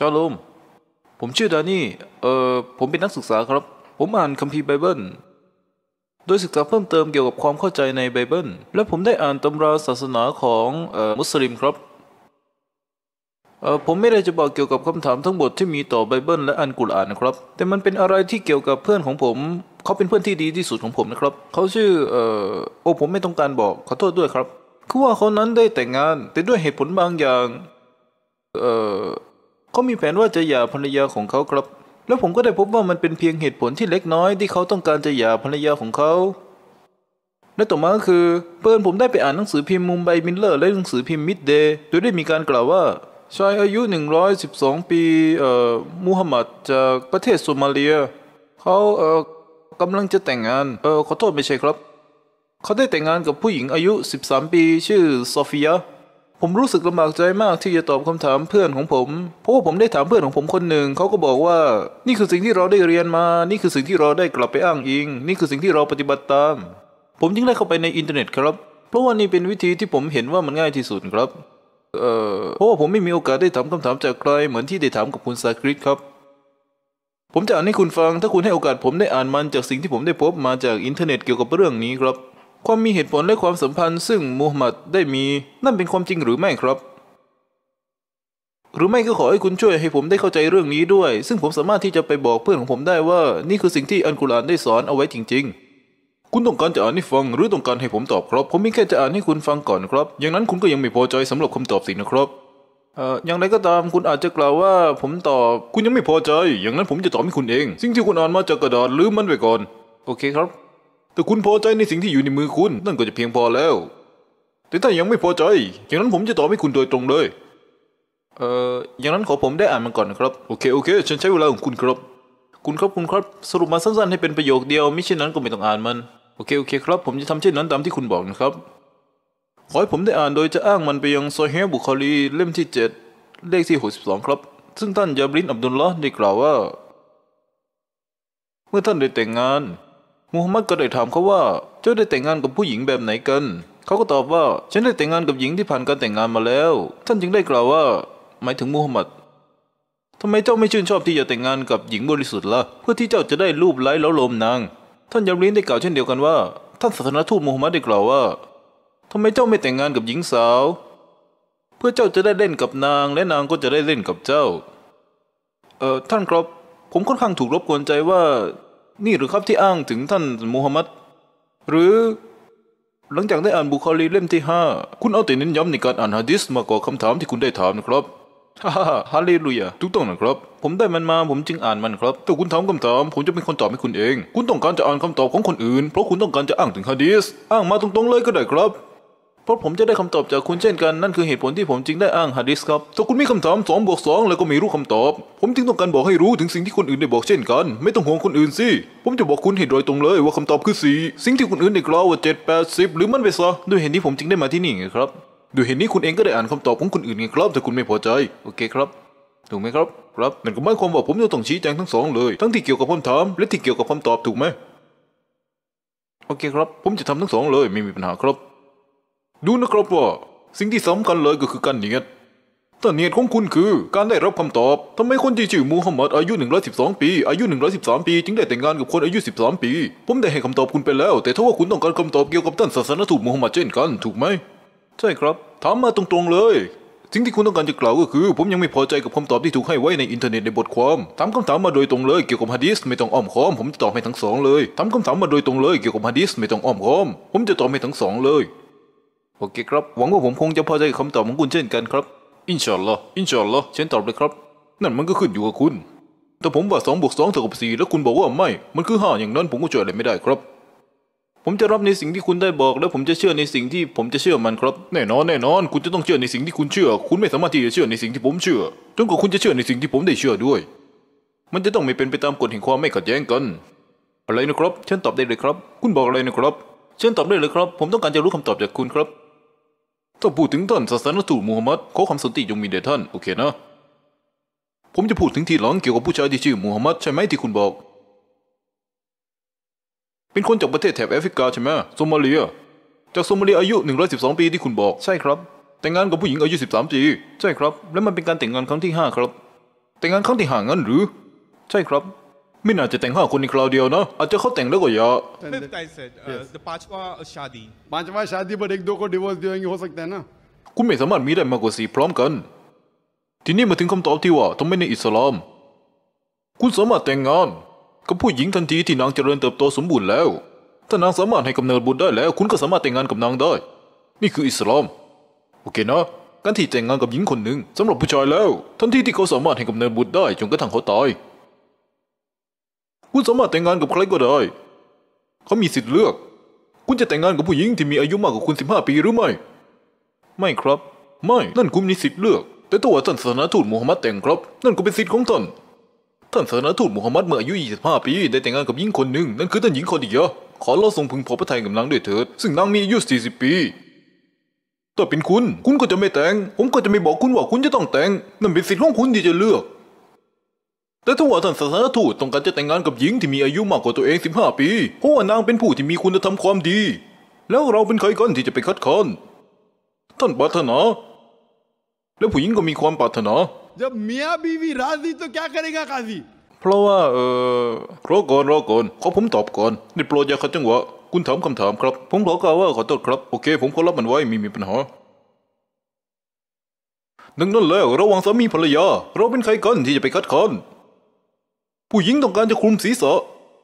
ชาลม ผมชื่อดานี่ เอ่อ ผมเป็นนักศึกษาครับ ผมอ่านคัมภีร์ไบเบิล โดยศึกษาเพิ่มเติมเกี่ยวกับความเข้าใจในไบเบิล และผมได้อ่านตำราศาสนาของเอ่อมุสลิมครับ เอ่อผมไม่ได้จะบอกเกี่ยวกับคำถามทั้งหมดที่มีต่อไบเบิลและอันกุรอานนะครับ แต่มันเป็นอะไรที่เกี่ยวกับเพื่อนของผม เขาเป็นเพื่อนที่ดีที่สุดของผมนะครับ เขาชื่อเอ่อโอ้ผมไม่ต้องการบอกขอโทษด้วยครับ คือว่าเขานั้นได้แต่งงาน แต่ด้วยเหตุผลบางอย่าง เอ่อเขามีแผนว่าจะหย่าภรรยาของเขาครับ แล้วผมก็ได้พบว่ามันเป็นเพียงเหตุผลที่เล็กน้อยที่เขาต้องการจะหย่าภรรยาของเขา และต่อมาก็คือเปินผมได้ไปอ่านหนังสือพิมพ์มุมไบมินเลอร์และหนังสือพิมพ์มิดเดย์โดยได้มีการกล่าวว่าชายอายุ112ปีเอ่อมูฮัมหมัดจากประเทศโซมาเลีย เขาเอ่อกำลังจะแต่งงานเอ่อขอโทษไม่ใช่ครับ เขาได้แต่งงานกับผู้หญิงอายุ 13 ปี ชื่อโซฟียาผมรู้สึกลำบากใจมากที่จะตอบคำถามเพื่อนของผม เพราะว่าผมได้ถามเพื่อนของผมคนหนึ่งเขาก็บอกว่า นี่คือสิ่งที่เราได้เรียนมา นี่คือสิ่งที่เราได้กลับไปอ้างอิง นี่คือสิ่งที่เราปฏิบัติตาม ผมจึงได้เข้าไปในอินเทอร์เน็ตครับ เพราะว่านี่เป็นวิธีที่ผมเห็นว่ามันง่ายที่สุดครับ เอ่อเพราะว่าผมไม่มีโอกาสได้ถามคำถามจากใครเหมือนที่ได้ถามกับคุณซาคริตครับ ผมจะอ่านให้คุณฟัง ถ้าคุณให้โอกาสผมได้อ่านมัน จากสิ่งที่ผมได้พบมาจากอินเทอร์เน็ตเกี่ยวกับเรื่องนี้ครับความมีเหตุผลและความสัมพันธ์ ซึ่งมูฮัมหมัดได้มี นั่นเป็นความจริงหรือไม่ครับ หรือไม่ก็ขอให้คุณช่วยให้ผมได้เข้าใจเรื่องนี้ด้วย ซึ่งผมสามารถที่จะไปบอกเพื่อนของผมได้ว่า นี่คือสิ่งที่อันกุรานได้สอนเอาไว้จริง ๆ คุณต้องการจะอ่านให้ฟัง หรือต้องการให้ผมตอบครับ ผมมีแค่จะอ่านให้คุณฟังก่อนครับ อย่างนั้นคุณก็ยังไม่พอใจสำหรับคำตอบสินะครับอย่างไรก็ตาม คุณอาจจะกล่าวว่า ผมตอบคุณยังไม่พอใจ อย่างนั้นผมจะตอบให้คุณเอง สิ่งที่คุณอ่านมาจากกระดาษลืมมันไว้ก่อน โอเคครับถ้าคุณพอใจในสิ่งที่อยู่ในมือคุณ นั่นก็จะเพียงพอแล้ว แต่ถ้ายังไม่พอใจ อย่างนั้นผมจะตอบให้คุณโดยตรงเลย เอ่อ อย่างนั้นขอผมได้อ่านมันก่อนนะครับ โอเคโอเค ฉันใช้เวลาของคุณครับ คุณครับคุณครับ สรุปมาสั้น ๆ ให้เป็นประโยคเดียวไม่เช่นนั้นก็ไม่ต้องอ่านมัน โอเคโอเคครับ ผมจะทำเช่นนั้นตามที่คุณบอกนะครับ ขอให้ผมได้อ่านโดยจะอ้างมันไปยังโซเฮบุคอลีเล่มที่7เลขที่62ครับ ซึ่งท่านยาบรินอับดุลละได้กล่าวว่า เมื่อท่านได้แต่งงานมูฮัมหมัดก็ได้ถามเขาว่าเจ้าได้แต่งงานกับผู้หญิงแบบไหนกันเขาก็ตอบว่า ฉันได้แต่งงานกับหญิงที่ผ่านการแต่งงานมาแล้ว ท่านจึงได้กล่าวว่า หมายถึงมูฮัมหมัดทำไมเจ้าไม่ชื่นชอบที่จะแต่งงานกับหญิงบริสุทธิ์ล่ะเพื่อที่เจ้าจะได้รูปไร้แล้วลมนาง ท่านยามรินได้กล่าวเช่นเดียวกันว่าท่านศาสนทูตมูฮัมหมัดได้กล่าวว่าทำไมเจ้าไม่แต่งงานกับหญิงสาว เพื่อเจ้าจะได้เล่นกับนาง และนางก็จะได้เล่นกับเจ้า เอ่อท่านครับผมค่อนข้างถูกรบกวนใจว่านี่หรือครับที่อ้างถึงท่านมูฮัมหมัด หรือหลังจากได้อ่านบุคอลีเล่มที่ห้าคุณเอาแต่เน้นย้ำในการอ่านฮะดิษมากกว่าคำถามที่คุณได้ถามนะครับฮ่าฮ่าฮาเลลูยาถูกต้องนะครับ ผมได้มันมา ผมจึงอ่านมันครับแต่คุณถามคำถาม ผมจะเป็นคนตอบให้คุณเอง คุณต้องการจะอ่านคำตอบของคนอื่นเพราะคุณต้องการจะอ้างถึงฮะดีสอ้างมาตรงๆเลยก็ได้ครับเพราะผมจะได้คำตอบจากคุณเช่นกันนั่นคือเหตุผลที่ผมจึงได้อ้างฮะดิษครับ ถ้าคุณมีคำถามสองบวกสองแล้วก็มีรู้คำตอบ ผมจึงต้องการบอกให้รู้ถึงสิ่งที่คนอื่นได้บอกเช่นกัน ไม่ต้องห่วงคนอื่นสิผมจะบอกคุณเหตุโดยตรงเลย ว่าคำตอบคือสี่สิ่งที่คนอื่นได้กล่าวว่าเจ็ดแปดสิบหรือมันไปซะด้วยเหตุนี้ผมจึงได้มาที่นี่ไงครับด้วยเหตุนี้คุณเองก็ได้อ่านคำตอบของคนอื่นไงครับถ้าคุณไม่พอใจโอเคครับ ถูกไหมครับ ครับนั่นก็หมายความว่าผมจะต้องชี้แจงทั้งสองเลยทั้งที่เกี่ยวกับคำถามและที่เกี่ยวกับคำตอบถูกไหมโอเคครับผมจะทำทั้งสองเลย ไม่มีปัญหาครับดูนะครับว่าสิ่งที่สำคัญเลยก็คือการเนียดแต่เนียดของคุณคือ การได้รับคำตอบ ทำไมคนที่ชื่อมูฮัมหมัดอายุ112 ปี อายุ 113ปีจึงได้แต่งงานกับคนอายุ13ปี ผมได้ให้คำตอบคุณไปแล้วแต่ถ้าว่าคุณต้องการคำตอบเกี่ยวกับท่านศาสนถูตมูฮัมหมัดเช่นกันถูกไหม ใช่ครับถามมาตรงๆเลย สิ่งที่คุณต้องการจะกล่าวก็คือ ผมยังไม่พอใจกับคำตอบที่ถูกให้ไว้ในอินเทอร์เน็ตในบทความถามคำถามมาโดยตรงเลยเกี่ยวกับฮะดีษไม่ต้องอ้อมค้อมผมจะตอบให้ทั้งสองเลยถามคำถามมาโดยตรงเลย เกี่ยวกับฮะดีษไม่ต้องอ้อมค้อม ผมจะตอบให้ทั้งสองเลยโอเคครับหวังว่าผมคงจะพอใจกับคำตอบของคุณเช่นกันครับ อินชอนเหรออินชอนเหรอเช่นตอบเลยครับ นั่นมันก็ขึ้นอยู่กับคุณ แต่ผมว่าสองบวกสองเท่ากับสี่แล้วคุณบอกว่าไม่ มันคือห้าอย่างนั้นผมก็ช่วยอะไรไม่ได้ครับ ผมจะรับในสิ่งที่คุณได้บอก และผมจะเชื่อในสิ่งที่ผมจะเชื่อมันครับ แน่นอนแน่นอนคุณจะต้องเชื่อในสิ่งที่คุณเชื่อ คุณไม่สามารถที่จะเชื่อในสิ่งที่ผมเชื่อจนกว่าคุณจะเชื่อในสิ่งที่ผมได้เชื่อด้วย มันจะต้องไม่เป็นไปตามกฎแห่งความไม่ขัดแย้งกัน อะไรนะครับฉันตอบได้เลยครับ คุณบอกอะไรนะครับฉันตอบได้เลยครับ ผมต้องการจะรู้คำตอบจากคุณครับถ้าพูดถึงท่านศาสนทูตมูฮัมหมัดขอความสันติจงมีแด่ท่านโอเคนะผมจะพูดถึงทีหลังเกี่ยวกับผู้ชายที่ชื่อมูฮัมหมัดใช่ไหมที่คุณบอก เป็นคนจากประเทศแถบแอฟริกาใช่ไหมโซมาเลียจากโซมาเลียอายุ 112 ปีที่คุณบอก ใช่ครับ แต่งงานกับผู้หญิงอายุ13ปีใช่ครับ และมันเป็นการแต่งงานครั้งที่ 5 ครับ แต่งงานครั้งที่ห่างงั้นหรือ ใช่ครับไม่น่าจะแต่งห้าคนในคราวเดียวนะอาจจะเขาแต่งแล้วก็อย่า Fifth, I said. Uh, The Pachwa uh, Shadi. पांचवा शादी पर एक दो को डिवोर्स देंगे हो सकता है ना คุณไม่สามารถมีได้มากกว่าสี่พร้อมกัน ทีนี้มาถึงคำตอบที่ว่าทำไมในอิสลามคุณสามารถแต่งงาน กับผู้หญิงทันทีที่นางเจริญเติบโตสมบูรณ์แล้ว ถ้านางสามารถให้กำเนิดบุตรได้แล้ว คุณก็สามารถแต่งงานกับนางได้นี่คืออิสลามโอเคนะการที่แต่งงานกับหญิงคนหนึ่งสำหรับผู้ชายแล้วทันทีที่เขาสามารถให้กำเนิดบุตรได้จนกระทั่งเขาตายคุณสามารถแต่งงานกับใครก็ได้เขามีสิทธิ์เลือก คุณจะแต่งงานกับผู้หญิงที่มีอายุมากกว่าคุณ15ปีหรือไม่ ไม่ครับ ไม่นั่นคุณมีสิทธิ์เลือก แต่ถ้าว่าท่านศาสนาทูตมูฮัมหมัดแต่งครับนั่นก็เป็นสิทธิ์ของท่านท่านศาสนาทูตมูฮัมหมัดเมื่ออายุ 25 ปีได้แต่งงานกับหญิงคนหนึ่งนั่นคือท่านหญิงคนอียะขอเราทรงพึงพอพระทัยกับนางด้วยเถิดซึ่งนางมีอายุ40ปีแต่เป็นคุณคุณก็จะไม่แต่ง ผมก็จะไม่บอกคุณว่าคุณจะต้องแต่งนั่นเป็นสิทธิ์ของคุณที่จะเลือกแต่ถ้าว่าท่านศาสนทูตต้องการจะแต่งงานกับหญิงที่มีอายุมากกว่าตัวเอง15ปีเพราะว่านางเป็นผู้ที่มีคุณธรรมความดี แล้วเราเป็นใครกันที่จะไปคัดค้านท่านปรารถนา แล้วผู้หญิงก็มีความปรารถนาะเมียบีวีรา र ีตी तो क ् य ั करेगा क ाดีเพราะว่าเออรอก่อนรอก่อนขอผมตอบก่อนในโปรดอย่าขัดจังหวะคุณถามคำถามครับ ผมขอกล่าวว่าขอโทษครับ โอเค ผมขอรับมันไว้มีมีปัญหาดังนั้นแล้วระวังสามีภรรยาเราเป็นใครกันที่จะไปคัดค้านผู้หญิงต้องการจะคลุมศีรษะ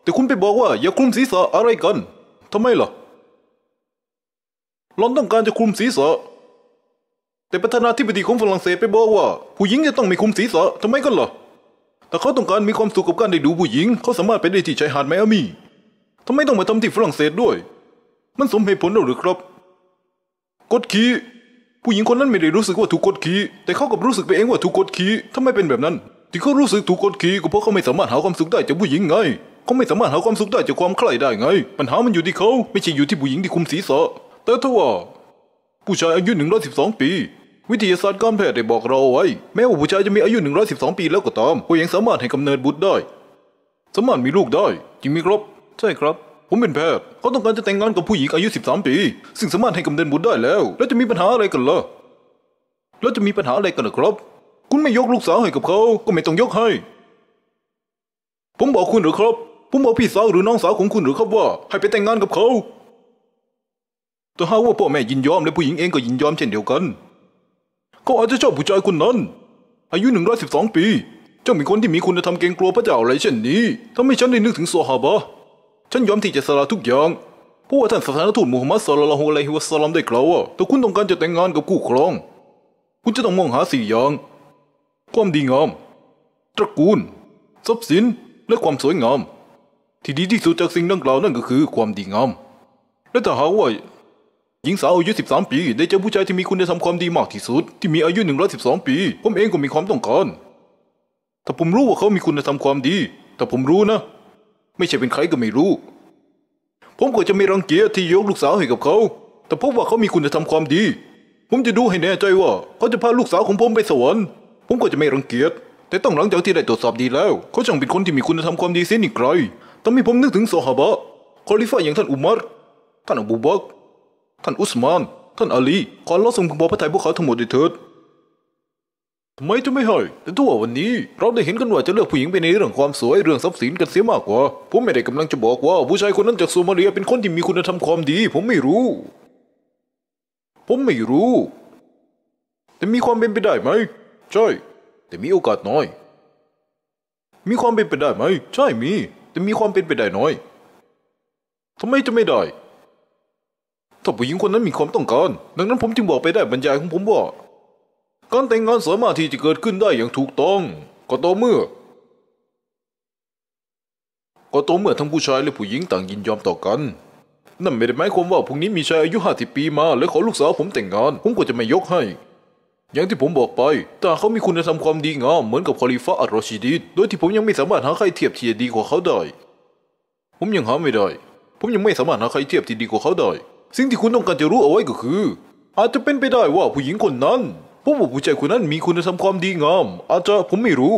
แต่คุณไปบอกว่าอย่าคลุมศีรษะอะไร กัน ทำไมล่ะหลอนต้องการจะคลุมศีรษะแต่ประธานาธิบดีของฝรั่งเศส ไปบอกว่า ผู้หญิงจะต้องมีคลุมศีรษะทำไมกันล่ะ แต่เขาต้องการมีความสุขกับการได้ดูผู้หญิง เขาสามารถไปได้ที่ชายหาดไมอามี ทำไมต้องมาทำที่ฝรั่งเศสด้วย มันสมเหตุผลหรือครับ กดขี่ผู้หญิงคนนั้นไม่ได้รู้สึกว่าถูกกดขี่แต่เขากับรู้สึกไปเองว่าถูกกดขี่ทำไมเป็นแบบนั้นที่เขารู้สึกถูกกดขี่ก็เพราะเขาไม่สามารถหาความสุขได้จากผู้หญิงไงเขาไม่สามารถหาความสุขได้จากความใคร่ได้ไง ปัญหามันอยู่ที่เขาไม่ใช่อยู่ที่ผู้หญิงที่คุมศีรษะแต่ถ้าว่าผู้ชายอายุ112ปี วิทยาศาสตร์การแพทย์ได้บอกเราไว้แม้ว่าผู้ชายจะมีอายุ112 ปีแล้วก็ตามก็ยังสามารถให้กำเนิดบุตรได้สามารถมีลูกได้จริงไหมครับใช่ครับ ผมเป็นแพทย์เขาต้องการจะแต่งงานกับผู้หญิงอายุ13ปี ซึ่งสามารถให้กำเนิดบุตรได้แล้วแล้วจะมีปัญหาอะไรกันล่ะแล้วจะมีปัญหาอะไรกันหรอครับคุณไม่ยกลูกสาวให้กับเขาก็ไม่ต้องยกให้ ผมบอกคุณหรือครับ ผมบอกพี่สาวหรือน้องสาวของคุณหรือครับว่า ให้ไปแต่งงานกับเขาแต่หาว่าพ่อแม่ยินยอม และผู้หญิงเองก็ยินยอมเช่นเดียวกัน เขาอาจจะชอบผู้ชายคนนั้น อายุหนึ่งร้อยสิบสองปีเจ้าเป็นคนที่มีคุณธรรมเกรงกลัวพระเจ้าอะไร เช่นนี้ทำให้ฉันได้นึกถึงโซฮาบะ ฉันยอมที่จะสละทุกอย่างเพราะว่าท่านศาสนทูตมูฮัมมัดสลลัลฮุอะลัยฮิวะสัลลัมได้กล่าวว่าถ้าคุณต้องการจะแต่งงานกับคู่ครอง คุณจะต้องมองหาสี่อย่างความดีงาม ตระกูลทรัพย์สิน และความสวยงาม ที่ดีที่สุดจากสิ่งดังกล่าวนั่นก็คือความดีงาม และถ้าหากว่าหญิงสาวอายุ13ปี ได้เจอผู้ชายที่มีคุณธรรมความดีมากที่สุด ที่มีอายุ112ปี ผมเองก็มีความต้องการถ้าผมรู้ว่าเขามีคุณธรรมความดี แต่ผมรู้นะ ไม่ใช่เป็นใครก็ไม่รู้ ผมก็จะไม่รังเกียจที่ยกลูกสาวให้กับเขา แต่พบว่าเขามีคุณธรรมความดี ผมจะดูให้แน่ใจว่าเขาจะพาลูกสาวของผมไปสวรรค์ผมก็จะไม่รังเกียจแต่ต้องหลังจากที่ได้ตรวจสอบดีแล้ว เขาจังเป็นคนที่มีคุณธรรมความดีเสียอีกไกลทำให้ผมนึกถึงซอฮาบะ คอลิฟ่าอย่างท่านอุมัรท่านอบูบักท่านอุสมาน ท่านอาลีขอลบส่งพึงพพระทัยพวกเขาทั้งหมดด้วยเถิดทำไมจะไม่ให้แต่ทั่ววันนี้ เราได้เห็นกันว่าจะเลือกผู้หญิงไปในเรื่องความสวยเรื่องทรัพย์สินกันเสียมากกว่า ผมไม่ได้กำลังจะบอกว่าผู้ชายคนนั้นจากโซมาเลียเป็นคนที่มีคุณธรรมความดี ผมไม่รู้ ผมไม่รู้ แต่มีความเป็นไปได้ไหมใช่แต่มีโอกาสน้อย มีความเป็นไปได้ไหม ใช่มี แต่มีความเป็นไปได้น้อยทำไมจะไม่ได้ ถ้าผู้หญิงคนนั้นมีความต้องการ ดังนั้นผมจึงบอกไปได้บรรยายของผมว่าการแต่งงานสามารถที่จะเกิดขึ้นได้อย่างถูกต้อง ก็ต่อเมื่อก็ต่อเมื่อทั้งผู้ชายและผู้หญิงต่างยินยอมต่อกันนั่นไม่ได้หมายความว่าพรุ่งนี้มีชายอายุห้าสิบปีมาและขอลูกสาวผมแต่งงาน ผมก็จะไม่ยกให้อย่างที่ผมบอกไป แต่เขามีคุณธรรมความดีงามเหมือนกับคอลิฟะอัลรอชิดีดโดยที่ผมยังไม่สามารถหาใครเทียบเทียดีกว่าเขาได้ ผมยังหาไม่ได้ ผมยังไม่สามารถหาใครเทียบที่ดีกว่าเขาได้ สิ่งที่คุณต้องการจะรู้เอาไว้ก็คือ อาจจะเป็นไปได้ว่าผู้หญิงคนนั้นผมบุกผู้ชายคนนั้นมีคุณธรรมความดีงาม อาจจะผมไม่รู้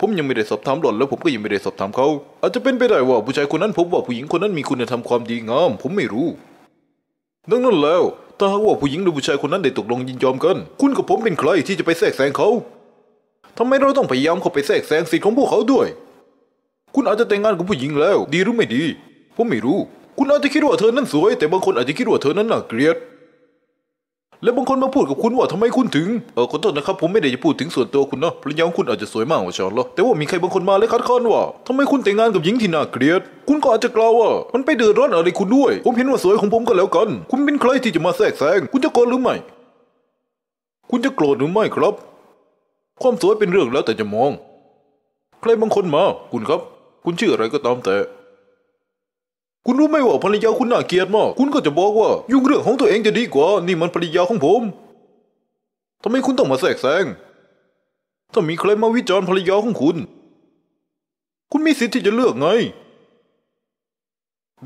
ผมยังไม่ได้สอบถามหล่อนแล้วผมก็ยังไม่ได้สอบถามเขา อาจจะเป็นไปได้ว่าผู้ชายคนนั้น พบว่าผู้หญิงคนนั้นมีคุณธรรมความดีงาม ผมไม่รู้ดังนั้นแล้วถ้าหากว่าผู้หญิงหรือผู้ชายคนนั้นได้ตกลงยินยอมกัน คุณกับผมเป็นใครที่จะไปแทรกแซงเขา ทำไมเราต้องพยายามเข้าไปแทรกแซงสิทธิของพวกเขาด้วย คุณอาจจะแต่งงานกับผู้หญิงแล้วดีหรือไม่ดี ผมไม่รู้ คุณอาจจะคิดว่าเธอนั้นสวยแต่บางคนอาจจะคิดว่าเธอนั้นน่าเกลียดแล้วบางคนมาพูดกับคุณว่าทำไมคุณถึง เออขอโทษนะครับผมไม่ได้จะพูดถึงส่วนตัวคุณเนาะภรรยาของคุณอาจจะสวยมากกว่าฉันหรอกแต่ว่ามีใครบางคนมา เลยคัดค้านว่าทำไมคุณแต่งงานกับหญิงที่น่าเกลียด คุณก็อาจจะกล่าวว่า มันไปเดือดร้อนอะไรคุณด้วย ผมเห็นว่าสวยของผมก็แล้วกัน คุณเป็นใครที่จะมาแทรกแซงคุณจะโกรธหรือไม่ คุณจะโกรธหรือไม่ครับ ความสวยเป็นเรื่องแล้วแต่จะมอง ใครบางคนมา คุณครับ คุณชื่ออะไรก็ตามแต่คุณรู้ไหมว่าภรรยาคุณน่าเกลียดมาก คุณก็จะบอกว่ายุ่งเรื่องของตัวเองจะดีกว่านี่มันภรรยาของผม ทำไมคุณต้องมาแทรกแซง ถ้ามีใครมาวิจารณ์ภรรยาของคุณ คุณมีสิทธิ์ที่จะเลือกไง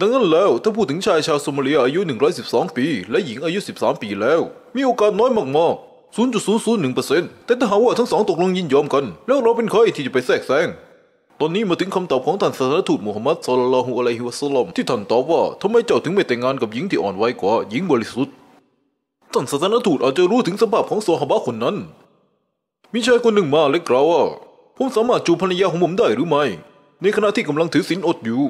ดังนั้นแล้วถ้าพูดถึงชายชาวโซมาเลียอายุ 112 ปี และหญิงอายุ 13 ปีแล้ว มีโอกาสน้อยมากๆ0.001%แต่ถ้าหากว่าทั้งสองตกลงยินยอมกันแล้วเราเป็นใครที่จะไปแทรกแซงตอนนี้มาถึงคำตอบของท่านศาสนทูตมูฮัมมัดสุลลัลฮุอะลัยฮิวะสัลลัมที่ท่านตอบว่าทำไมเจ้าถึงไม่แต่งงานกับหญิงที่อ่อนวัยกว่าหญิงบริสุทธิ์ท่านศาสนทูตอาจจะรู้ถึงสภาพของโซฮาบะคนนั้น มีชายคนหนึ่งมาเล็กล่าวว่า ผมสามารถจูบภรรยาของผมได้หรือไม่ ในขณะที่กำลังถือศีลอดอยู่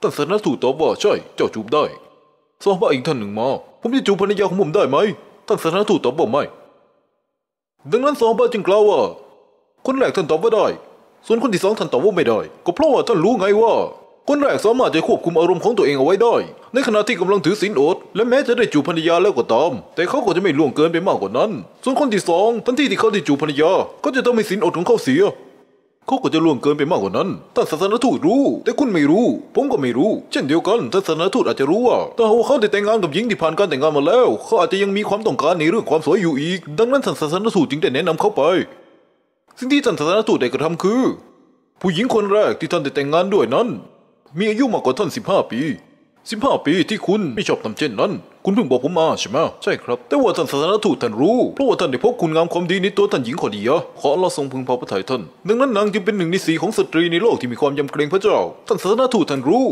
ท่านศาสนทูตตอบว่าใช่เจ้าจูบได้ซอฮาบะอีกท่านหนึ่งมา ผมจะจูบภรรยาของผมได้ไหมท่านศาสนทูตตอบว่าไม่ดังนั้นซอฮาบะจึงกล่าวว่า คนแรกท่านตอบว่าได้ส่วนคนที่สองทันต่อว่าไม่ได้ ก็เพราะว่าท่านรู้ไงว่า คนแรกสามารถจะควบคุมอารมณ์ของตัวเองเอาไว้ได้ ในขณะที่กำลังถือศีลอด และแม้จะได้จูบภรรยาแล้วก็ตาม แต่เขาก็จะไม่ล่วงเกินไปมากกว่านั้น ส่วนคนที่สองทันทีที่เขาได้จูบภรรยาก็จะต้องมีศีลอดของเขาเสีย เขาก็จะล่วงเกินไปมากกว่านั้นท่านศาสนทูตรู้ แต่คุณไม่รู้ ผมก็ไม่รู้ เช่นเดียวกันท่านศาสนทูตอาจจะรู้ว่าแต่ห่าเขาได้แต่งงานกับหญิงที่ผ่านการแต่งงานมาแล้ว เขาอาจจะยังมีความต้องการในเรื่องความสวยอยู่อีก ดังนั้นท่านศาสนทูตจึงได้แนะนำเขาไปซึ่งที่ท่านสาารทูตได้กระทำคือ ผู้หญิงคนแรกที่ท่านได้แต่งงานด้วยนั้น มีอายุมากกว่าท่านสิบห้าปีสิบห้าปีที่คุณไม่ชอบทำเช่นนั้น คุณเพิ่งบอกผมมาใช่ไหมใช่ครับแต่ว่าท่านศาสนทูตท่านรู้เพราะว่าท่านได้พบคุณงามความดีในตัวท่านหญิงคนเดียวขอเราทรงพึงพอพระทัยท่านดังนั้นนางจึงเป็นหนึ่งในสีของสตรีในโลกที่มีความยำเกรงพระเจ้าท่านศาสนทูตท่านรู้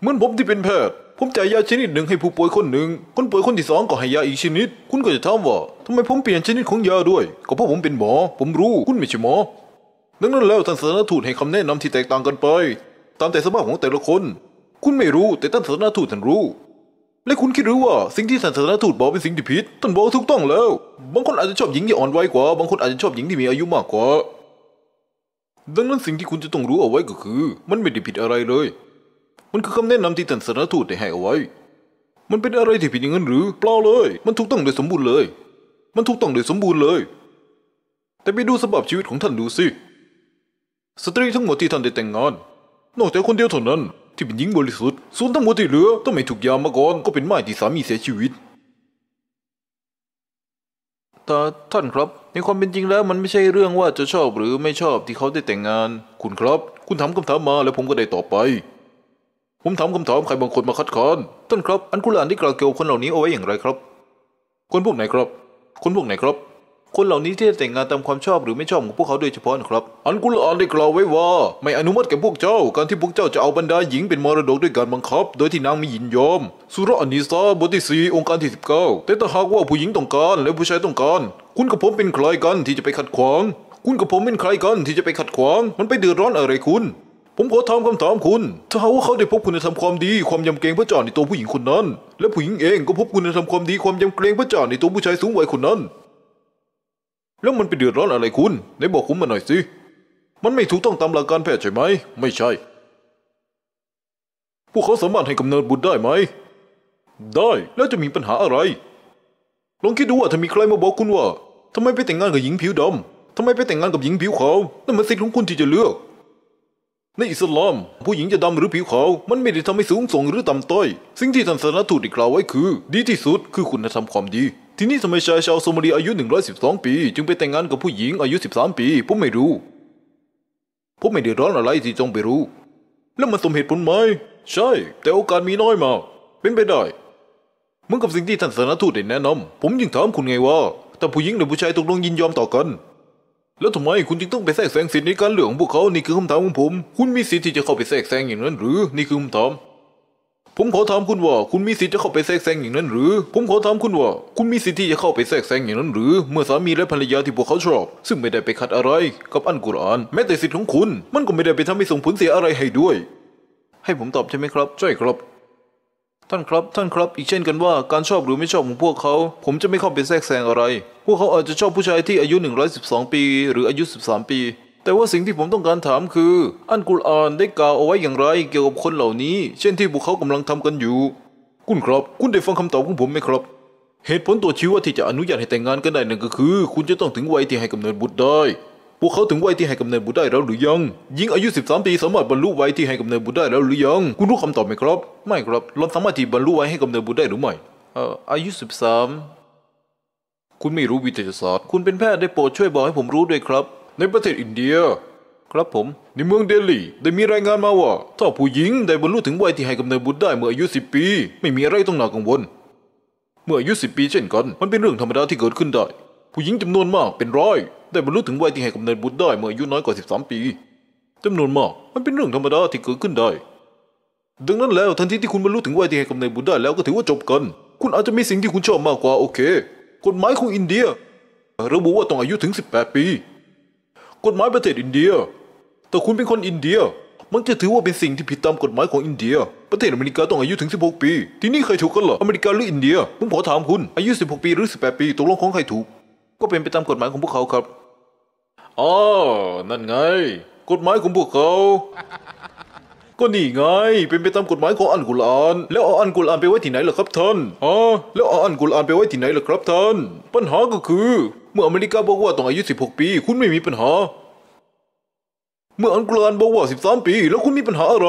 เหมือนผมที่เป็นแพทย์ผมจ่ายยาชนิดหนึ่งให้ผู้ป่วยคนหนึ่ง คนป่วยคนที่สองก็ให้ยาอีกชนิด คุณก็จะถามว่าทำไมผมเปลี่ยนชนิดของยาด้วยก็เพราะผมเป็นหมอ ผมรู้ คุณไม่ใช่หมอ ดังนั้นแล้วท่านสาธารณทูตให้คำแนะนำที่แตกต่างกันไป ตามแต่สภาพของแต่ละคน คุณไม่รู้แต่ท่านสาธารณทูตท่านรู้ และคุณคิดหรือว่าสิ่งที่ท่านสาธารณทูตบอกเป็นสิ่งที่ผิด ท่านบอกถูกต้องแล้ว บางคนอาจจะชอบหญิงที่อ่อนวัยกว่า บางคนอาจจะชอบหญิงที่มีอายุมากกว่า ดังนั้นสิ่งที่คุณจะต้องรู้เอาไว้ก็คือ มันไม่ได้ผิดอะไรเลยมันคือคำแนะนำที่ท่านสารทูตได้ให้เอาไว้มันเป็นอะไรที่ผิดอย่างนั้นหรือ เปล่าเลย มันถูกต้องโดยสมบูรณ์เลย มันถูกต้องโดยสมบูรณ์เลย แต่ไปดูสภาพชีวิตของท่านดูสิสตรีทั้งหมดที่ท่านได้แต่งงาน นอกจากคนเดียวเท่านั้น ที่เป็นหญิงบริสุทธิ์ส่วนทั้งหมดที่เหลือต้องไม่ถูกยามมาก่อนก็เป็นไม้ที่สามีเสียชีวิตต่ท่านครับ ในความเป็นจริงแล้วมันไม่ใช่เรื่องว่าจะชอบหรือไม่ชอบที่เขาได้แต่งงาน คุณครับ คุณถามคำถามมาแล้วผมก็ได้ตอบไปผมถามคำถามใครบางคนมาคัดค้านท่านครับ อันกุลานได้กล่าวเกี่ยวคนเหล่านี้เอาไว้อย่างไรครับ คนพวกไหนครับ คนพวกไหนครับ คนเหล่านี้ที่จะแต่งงานตามความชอบหรือไม่ชอบของพวกเขาโดยเฉพาะนะครับ อันกุลอานได้กล่าวไว้ว่า ไม่อนุมัติแก่พวกเจ้า การที่พวกเจ้าจะเอาบรรดาหญิงเป็นมรดกด้วยการบังคับโดยที่นางมียินยอม สุรอานิซาบทที่สี่องค์การที่สิบเก้าแต่ถ้าหากว่าผู้หญิงต้องการและผู้ชายต้องการ คุณกับผมเป็นใครกันที่จะไปขัดขวาง คุณกับผมเป็นใครกันที่จะไปขัดขวาง มันไปเดือดร้อนอะไรคุณผมขอถามคำถามคุณ ถ้าหากว่าเขาได้พบคุณในทำความดี ความยำเกรงพระเจ้าในตัวผู้หญิงคนนั้น และผู้หญิงเองก็พบคุณในทำความดี ความยำเกรงพระเจ้าในตัวผู้ชายสูงวัยคนนั้น แล้วมันไปเดือดร้อนอะไรคุณไหนบอกผมมาหน่อยสิมันไม่ถูกต้องตามหลักการแพทย์ใช่ไหม ไม่ใช่พวกเขาสามารถให้กำเนิดบุตรได้ไหม ได้แล้วจะมีปัญหาอะไร ลองคิดดูว่าถ้ามีใครมาบอกคุณว่าทำไมไปแต่งงานกับหญิงผิวดำทำไมไปแต่งงานกับหญิงผิวขาวนั่นมันสิทธิ์ของคุณที่จะเลือกในอิสลาม ผู้หญิงจะดำหรือผิวขาว มันไม่ได้ทำให้สูงส่งหรือต่ำต้อย สิ่งที่ท่านศาสนทูตดกล่าวไว้คือ ดีที่สุดคือคุณธรรมความดี ทีนี้ทำไมชายชาวโซมาเลียอายุ 112 ปี จึงไปแต่งงานกับผู้หญิงอายุ 13 ปี ผมไม่รู้ผมไม่ได้ร้อนอะไรที่จ้องไปรู้ แล้วมันสมเหตุผลไหม ใช่ แต่โอกาสมีน้อยมาก เป็นไปได้เหมือนกับสิ่งที่ท่านศาสนทูตได้แนะนำผมยังถามคุณไงว่าแต่ผู้หญิงหรือผู้ชายตกลงยินยอมต่อกันแล้วทำไม คุณจึงต้องไปแทรกแซงสิทธิในการเลือกของพวกเขา นี่คือคำถามของผม คุณมีสิทธิ์ที่จะเข้าไปแทรกแซงอย่างนั้น หรือ นี่คือคำถาม ผมขอถามคุณว่า คุณมีสิทธิ์จะเข้าไปแทรกแซงอย่างนั้น หรือ ผมขอถามคุณว่า คุณมีสิทธิ์ที่จะเข้าไปแทรกแซงอย่างนั้น หรือ เมื่อสามีและภรรยาที่พวกเขาชอบ ซึ่งไม่ได้ไปขัดอะไร กับอันกุรอาน แม้แต่สิทธิ์ของคุณ มันก็ไม่ได้ไปทาให้ส่งผลเสียอะไรให้ด้วย ให้ผมตอบใช่ไหมครับ ใช่ครับท่านครับท่านครับอีกเช่นกันว่าการชอบหรือไม่ชอบของพวกเขา ผมจะไม่เข้าไปแทรกแซงอะไร พวกเขาอาจจะชอบผู้ชายที่อายุ112 ปี หรืออายุ 13 ปี แต่ว่าสิ่งที่ผมต้องการถามคืออันกุรอานได้กล่าวเอาไว้อย่างไร เกี่ยวกับคนเหล่านี้ เช่นที่พวกเขากำลังทำกันอยู่ คุณครับ คุณได้ฟังคำตอบของผมไหมครับ เหตุผลตัวชี้ว่าที่จะอนุญาตให้แต่งงานกันได้นั่นก็คือ คุณจะต้องถึงวัยที่ให้กำเนิดบุตรได้พวกเขาถึงวัยที่ให้กำเนิดบุตรได้แล้วหรือยังยิงอายุ13 ปี สามารถบรรลุวัยที่ให้กำเนิดบุตรได้แล้วหรือยัง คุณรู้คำตอบไหมครับ ไม่ครับเราสามารถที่บรรลุวัยให้กำเนิดบุตรได้หรือไม่ เอ่ออายุ 13 คุณไม่รู้วิทยาศาสตร์ คุณเป็นแพทย์ได้โปรดช่วยบอกให้ผมรู้ด้วยครับ ในประเทศอินเดีย ครับผม ในเมืองเดลีได้มีรายงานมาว่าถ้าผู้หญิงได้บรรลุถึงวัยที่ให้กำเนิดบุตรได้เมื่ออายุ10ปีไม่มีอะไรต้องน่ากังวล เมื่ออายุ10ปีเช่นกันมันเป็นเรื่องธรรมดาที่เกิดขึ้นได้ผู้หญิงจำนวนมากเป็นร้อยได้บรรลุถึงวัยที่ให้กำเนิดบุตรได้เมื่ออายุน้อยกว่า13 ปีจำนวนมาก มันเป็นเรื่องธรรมดาที่เกิดขึ้นได้ ดังนั้นแล้วทันทีที่คุณบรรลุถึงวัยที่ให้กำเนิดบุตรได้ แล้วก็ถือว่าจบกัน คุณอาจจะมีสิ่งที่คุณชอบมากกว่าโอเค กฎหมายของอินเดีย ระบุว่าต้องอายุถึง 18 ปี กฎหมายประเทศอินเดีย แต่คุณเป็นคนอินเดีย มันจะถือว่าเป็นสิ่งที่ผิดตามกฎหมายของอินเดีย ประเทศอเมริกาต้องอายุถึง16ปี ที่นี่ใครถูกกันเหรออเมริกาหรืออินเดีย ผมขอถามคุณอายุ16ปีหรือ18ปีตกลงของใครถูกก็เป็นไปตามกฎหมายของพวกเขาครับอ๋อนั่นไง กฎหมายของพวกเขา ก็นี่ไง เป็นไปตามกฎหมายของอันกุลอาน แล้วเอาอันกุลอานไปไว้ที่ไหนล่ะครับท่านอ๋อแล้วเอาอันกุลอานไปไว้ที่ไหนล่ะครับท่าน ปัญหาก็คือ เมื่ออเมริกาบอกว่าต้องอายุ16ปีคุณไม่มีปัญหา เมื่ออันกุลอานบอกว่า13ปีแล้วคุณมีปัญหาอะไร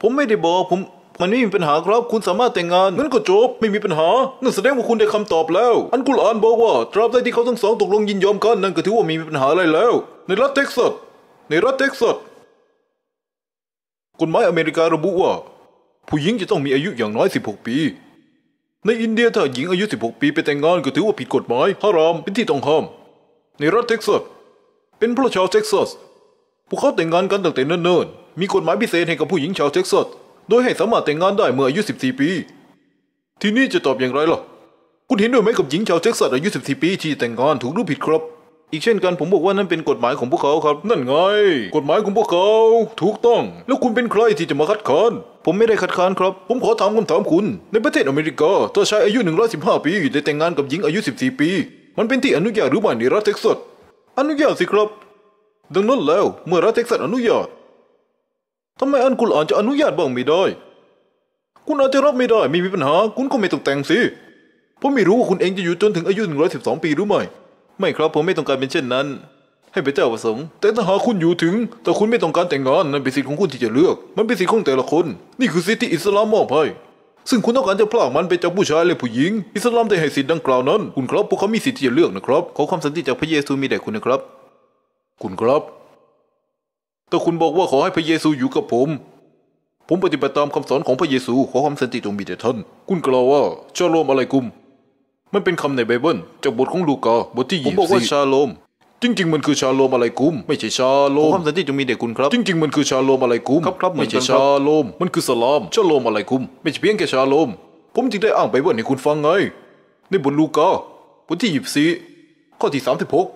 ผมไม่ได้บอกผมมันไม่มีปัญหาครับคุณสามารถแต่งงานงั้นก็จบ ไม่มีปัญหานั่นแสดงว่าคุณได้คำตอบแล้ว อันกุลอานบอกว่าตราบใดที่เขาทั้งสองตกลงยินยอมกันนั่นก็ถือว่ามีปัญหาอะไรแล้ว ในรัฐเท็กซัสในรัฐเท็กซัสกฎหมายอเมริการะบุว่า ผู้หญิงจะต้องมีอายุอย่างน้อย16 ปี ในอินเดียถ้าหญิงอายุ 16 ปีไปแต่งงานก็ถือว่าผิดกฎหมายฮารามเป็นที่ต้องห้ามในรัฐเท็กซัสเป็นเพระชาวเท็กซัสพวกเขาแต่งงานกันตั้งแต่เนิ่นๆมีกฎหมายพิเศษให้กับผู้หญิงชาวเท็กซัสโดยให้สามารถแต่งงานได้เมื่ออายุ 14 ปี ทีนี้จะตอบอย่างไรล่ะ คุณเห็นด้วยไหมกับหญิงชาวเท็กซัสอายุ 14 ปีที่แต่งงานถูกหรือผิดครับ อีกเช่นกันผมบอกว่านั่นเป็นกฎหมายของพวกเขาครับ นั่นไงกฎหมายของพวกเขา ถูกต้อง แล้วคุณเป็นใครที่จะมาคัดค้าน ผมไม่ได้คัดค้านครับ ผมขอถามคำถามคุณ ในประเทศอเมริกาถ้าชายอายุ 115 ปีได้แต่งงานกับหญิงอายุ14ปี มันเป็นที่อนุญาตหรือไม่ในรัฐเท็กซัส อนุญาตสิครับ ดังนั้นแล้วเมื่อรัฐเท็กซัสอนุญาตทำไมอันกุลอานจะอนุญาตบ้างไม่ได้ คุณอาจจะรับไม่ได้ไม่มีปัญหา คุณก็ไม่ต้องแต่งสิผมไม่รู้ว่าคุณเองจะอยู่จนถึงอายุ112 ปีหรือไม่ไม่ครับผมไม่ต้องการเป็นเช่นนั้น ให้พระเจ้าประสงค์ แต่ถ้าหาคุณอยู่ถึง แต่คุณไม่ต้องการแต่งงานนั่นเป็นสิทธิของคุณที่จะเลือก มันเป็นสิทธิของแต่ละคน นี่คือสิทธิอิสลามมอบให้ ซึ่งคุณต้องการจะพลากมันไปจากผู้ชายและผู้หญิง อิสลามได้ให้สิทธิ์ดังกล่าวนั้น คุณครับพวกเขามีสิทธิ์ที่จะเลือกนะครับ ขอความสันติจากพระเยซูมีแด่คุณนะครับ คุณครับต่คุณบอกว่าขอให้พระเยซูอยู่กับผม ผมปฏิบัติตามคำสอนของพระเยซูขอความสันติจงมีแด่ท่าน คุณกล่าวว่าชาโลมอะไรกุม มันเป็นคำในไบเบิลจากบทของลูกา บทที่ยี่สิบผมบอกว่าชาโลม จริงๆมันคือชาโลมอะไรกุม ไม่ใช่ชาโลมขอความสันติจงมีแด่คุณครับ จริงๆ มันคือชาโลมอะไรกุมครับครับไม่ใช่ชาโลมมันคือสลามชาโลมอะไรกุม ไม่ใช่เพียงแค่ชาโลม ผมจึงได้อ้างไบวบาให้คุณฟังไงในบทลูกาบทที่ยี่สิบข้อที่สามสิบหก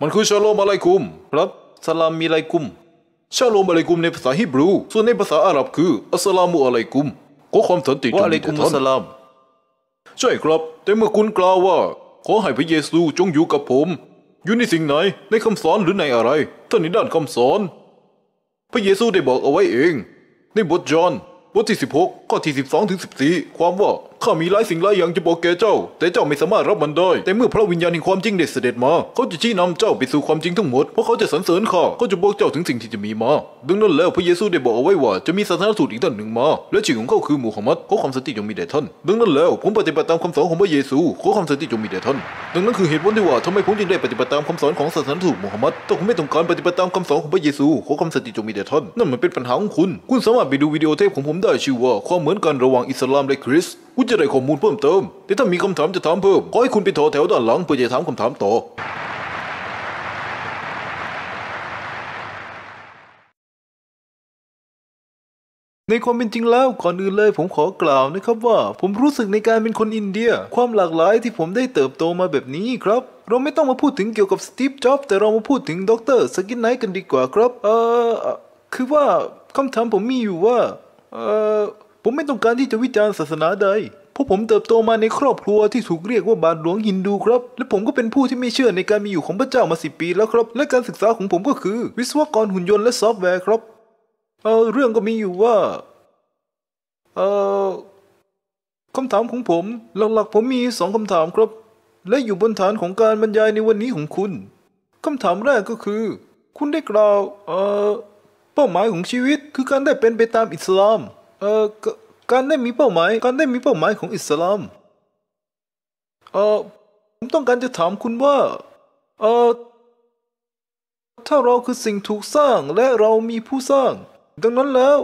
มันคือชาโลมอะไรกุม ครับสลามีไลกุม ชาโลมอะไรกุมในภาษาฮิบรู ส่วนในภาษาอาหรับคืออัสลามุอะไรกุมขอความสันติจงมีแก่ท่านใช่ครับ แต่เมื่อคุณกล่าวว่า ขอให้พระเยซูจงอยู่กับผม อยู่ในสิ่งไหน ในคำสอนหรือในอะไร ท่านในด้านคำสอน พระเยซูได้บอกเอาไว้เอง ในบทจอห์นบทที่16ข้อที่ 12ถึง14ความว่าข้ามีหลายสิ่งหลายอย่างจะบอกแกเจ้า แต่เจ้าไม่สามารถรับมันได้ แต่เมื่อพระวิญญาณแห่งความจริงได้เสด็จมา เขาจะชี้นำเจ้าไปสู่ความจริงทั้งหมด เพราะเขาจะสรรเสริญข้าเขาจะบอกเจ้าถึงสิ่งที่จะมีมา ดังนั้นแล้วพระเยซูได้บอกเอาไว้ว่าจะมีศาสนาสูตรอีกท่านหนึ่งมา และชื่อของเขาคือมูฮัมหมัดขอความสติจงมีแด่ท่านดังนั้นแล้วผมปฏิบัติตามคำสอนของพระเยซูขอความสติจงมีแด่ท่านดังนั้นคือเหตุผลที่ว่าทำไมผมจึงได้ปฏิบัติตามคำสอนของศาสนาสูตรมูฮัมหมัด้ตคุณไม่ต้องการปฏิบัติตามคำสอนของพระเยซูขอความสติจงมีแด่ท่านนั่นมันเป็นปัญหาของคุณ คุณสามารถไปดูวิดีโอเทปของผมได้ชื่อว่า ความเหมือนกันระหว่างอิสลามและคริสต์จะได้ข้อมูลเพิ่มเติมแต่ถ้ามีคำถามจะถามเพิ่ม ขอให้คุณไปโทรแถวด้านหลังเพื่อจะถามคำถามต่อ ในความเป็นจริงแล้ว ก่อนอื่นเลยผมขอกล่าวนะครับว่าผมรู้สึกในการเป็นคนอินเดีย ความหลากหลายที่ผมได้เติบโตมาแบบนี้ครับ เราไม่ต้องมาพูดถึงเกี่ยวกับสตีฟจ็อบแต่เรามาพูดถึงดรสกินไนท์กันดีกว่าครับ เออคือว่าคำถามผมมีอยู่ว่าเออผมไม่ต้องการที่จะวิจารณ์ศาสนาใด เพราะผมเติบโตมาในครอบครัวที่ถูกเรียกว่าบาทหลวงฮินดูครับ และผมก็เป็นผู้ที่ไม่เชื่อในการมีอยู่ของพระเจ้ามาสิปีแล้วครับ และการศึกษาของผมก็คือวิศวกรหุ่นยนต์และซอฟต์แวร์ครับเออเรื่องก็มีอยู่ว่า เออคำถามของผม หลักๆผมมีสองคำถามครับ และอยู่บนฐานของการบรรยายในวันนี้ของคุณ คำถามแรกก็คือ คุณได้กล่าว เออเป้าหมายของชีวิตคือการได้เป็นไปตามอิสลามเอ่อการได้มีเป้าหมายการได้มีเป้าหมายของอิสลามเอ่อผมต้องการจะถามคุณว่าเอ่อถ้าเราคือสิ่งถูกสร้างและเรามีผู้สร้าง ดังนั้นแล้ว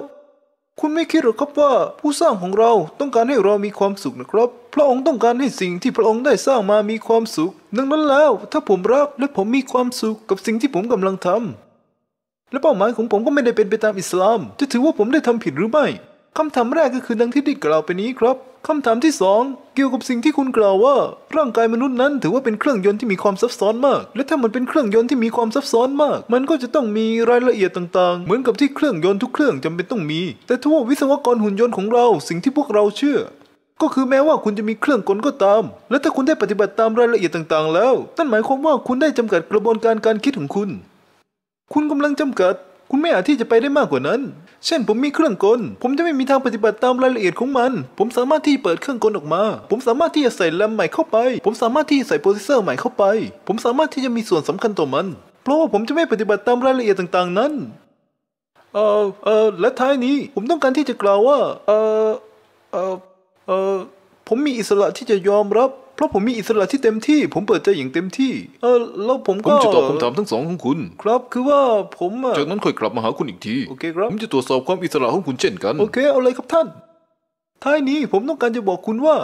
คุณไม่คิดหรอครับว่าผู้สร้างของเราต้องการให้เรามีความสุขนะครับพระองค์ต้องการให้สิ่งที่พระองค์ได้สร้างมามีความสุขดังนั้นแล้ว ถ้าผมรักและผมมีความสุขกับสิ่งที่ผมกำลังทำ และเป้าหมายของผมก็ไม่ได้เป็นไปตามอิสลาม จะถือว่าผมได้ทำผิดหรือไม่คำถามแรกก็คือดังที่ได้กล่าวไปนี้ครับ คำถามที่ 2 เกี่ยวกับสิ่งที่คุณกล่าวว่าร่างกายมนุษย์นั้นถือว่าเป็นเครื่องยนต์ที่มีความซับซ้อนมาก และถ้ามันเป็นเครื่องยนต์ที่มีความซับซ้อนมาก มันก็จะต้องมีรายละเอียดต่างๆ เหมือนกับที่เครื่องยนต์ทุกเครื่องจำเป็นต้องมี แต่ทั่ววิศวกรหุ่นยนต์ของเรา สิ่งที่พวกเราเชื่อ ก็คือแม้ว่าคุณจะมีเครื่องกลก็ตาม และถ้าคุณได้ปฏิบัติตามรายละเอียดต่าง ๆ แล้ว นั่นหมายความว่าคุณได้จำกัดกระบวนการการคิดของคุณ คุณกำลังจำกัด คุณไม่อาจที่จะไปได้มากกว่านั้นเช่นผมมีเครื่องกลผมจะไม่มีทางปฏิบัติตามรายละเอียดของมัน ผมสามารถที่เปิดเครื่องกลออกมา ผมสามารถที่จะใส่แรมใหม่เข้าไป ผมสามารถที่จะใส่โปรเซสเซอร์ใหม่เข้าไป ผมสามารถที่จะมีส่วนสำคัญต่อมันเพราะว่าผมจะไม่ปฏิบัติตามรายละเอียดต่างๆ นั้น เออเออและท้ายนี้ผมต้องการที่จะกล่าวว่าเออเออเออผมมีอิสระที่จะยอมรับเพราะผมมีอิสระที่เต็มที่ผมเปิดใจอย่างเต็มที่ เออแล้วผมก็มจะตอบคำถามทั้งสองของคุณ ครับคือว่าผมจากนั้นค่อยกลับมาหาคุณอีกทีโอเคครับผมจะตรวจสอบความอิสระของคุณเช่นกัน โอเคเอาเลยครับท่าน ท้ายนี้ผมต้องการจะบอกคุณว่า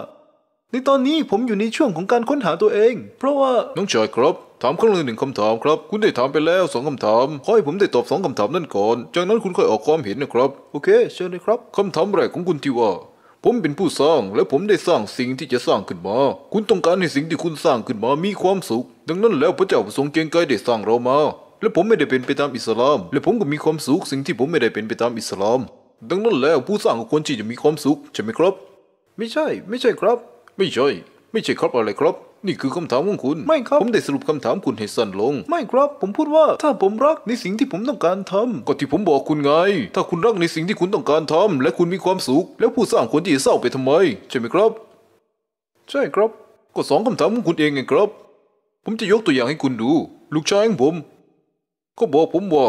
ในตอนนี้ผมอยู่ในช่วงของการค้นหาตัวเอง เพราะว่าน้องชายครับ ถามครั้งละหนึ่งคำถามครับ คุณได้ถามไปแล้วสองคำถามขอให้ผมได้ตอบสองคำถามนั่นก่อน จากนั้นคุณค่อยออกความเห็นนะครับ โอเค เชิญเลยครับคำถามแรกของคุณที่ว่าผมเป็นผู้สร้างและผมได้สร้างสิ่งที่จะสร้างขึ้นมา คุณต้องการให้สิ่งที่คุณสร้างขึ้นมามีความสุข ดังนั้นแล้วพระเจ้าประสงค์เกงไกยได้สร้างเรามา และผมไม่ได้เป็นไปตามอิสลาม และผมก็มีความสุขสิ่งที่ผมไม่ได้เป็นไปตามอิสลาม ดังนั้นแล้วผู้สร้างกควรที่จะมีความสุขใช่ไหมครับ ไม่ใช่ ไม่ใช่ครับ ไม่ใช่ ไม่ใช่ครับอะไรครับนี่คือคำถามของคุณ ไม่ครับผมได้สรุปคำถามคุณให้สั้นลง ไม่ครับ ผมพูดว่าถ้าผมรักในสิ่งที่ผมต้องการทำก็ที่ผมบอกคุณไง ถ้าคุณรักในสิ่งที่คุณต้องการทำและคุณมีความสุข แล้วผู้สร้างคนที่จะเศร้าไปทำไมใช่ไหมครับ ใช่ครับก็สองคำถามของคุณเองไงครับ ผมจะยกตัวอย่างให้คุณดู ลูกชายของผม ก็บอกผมว่า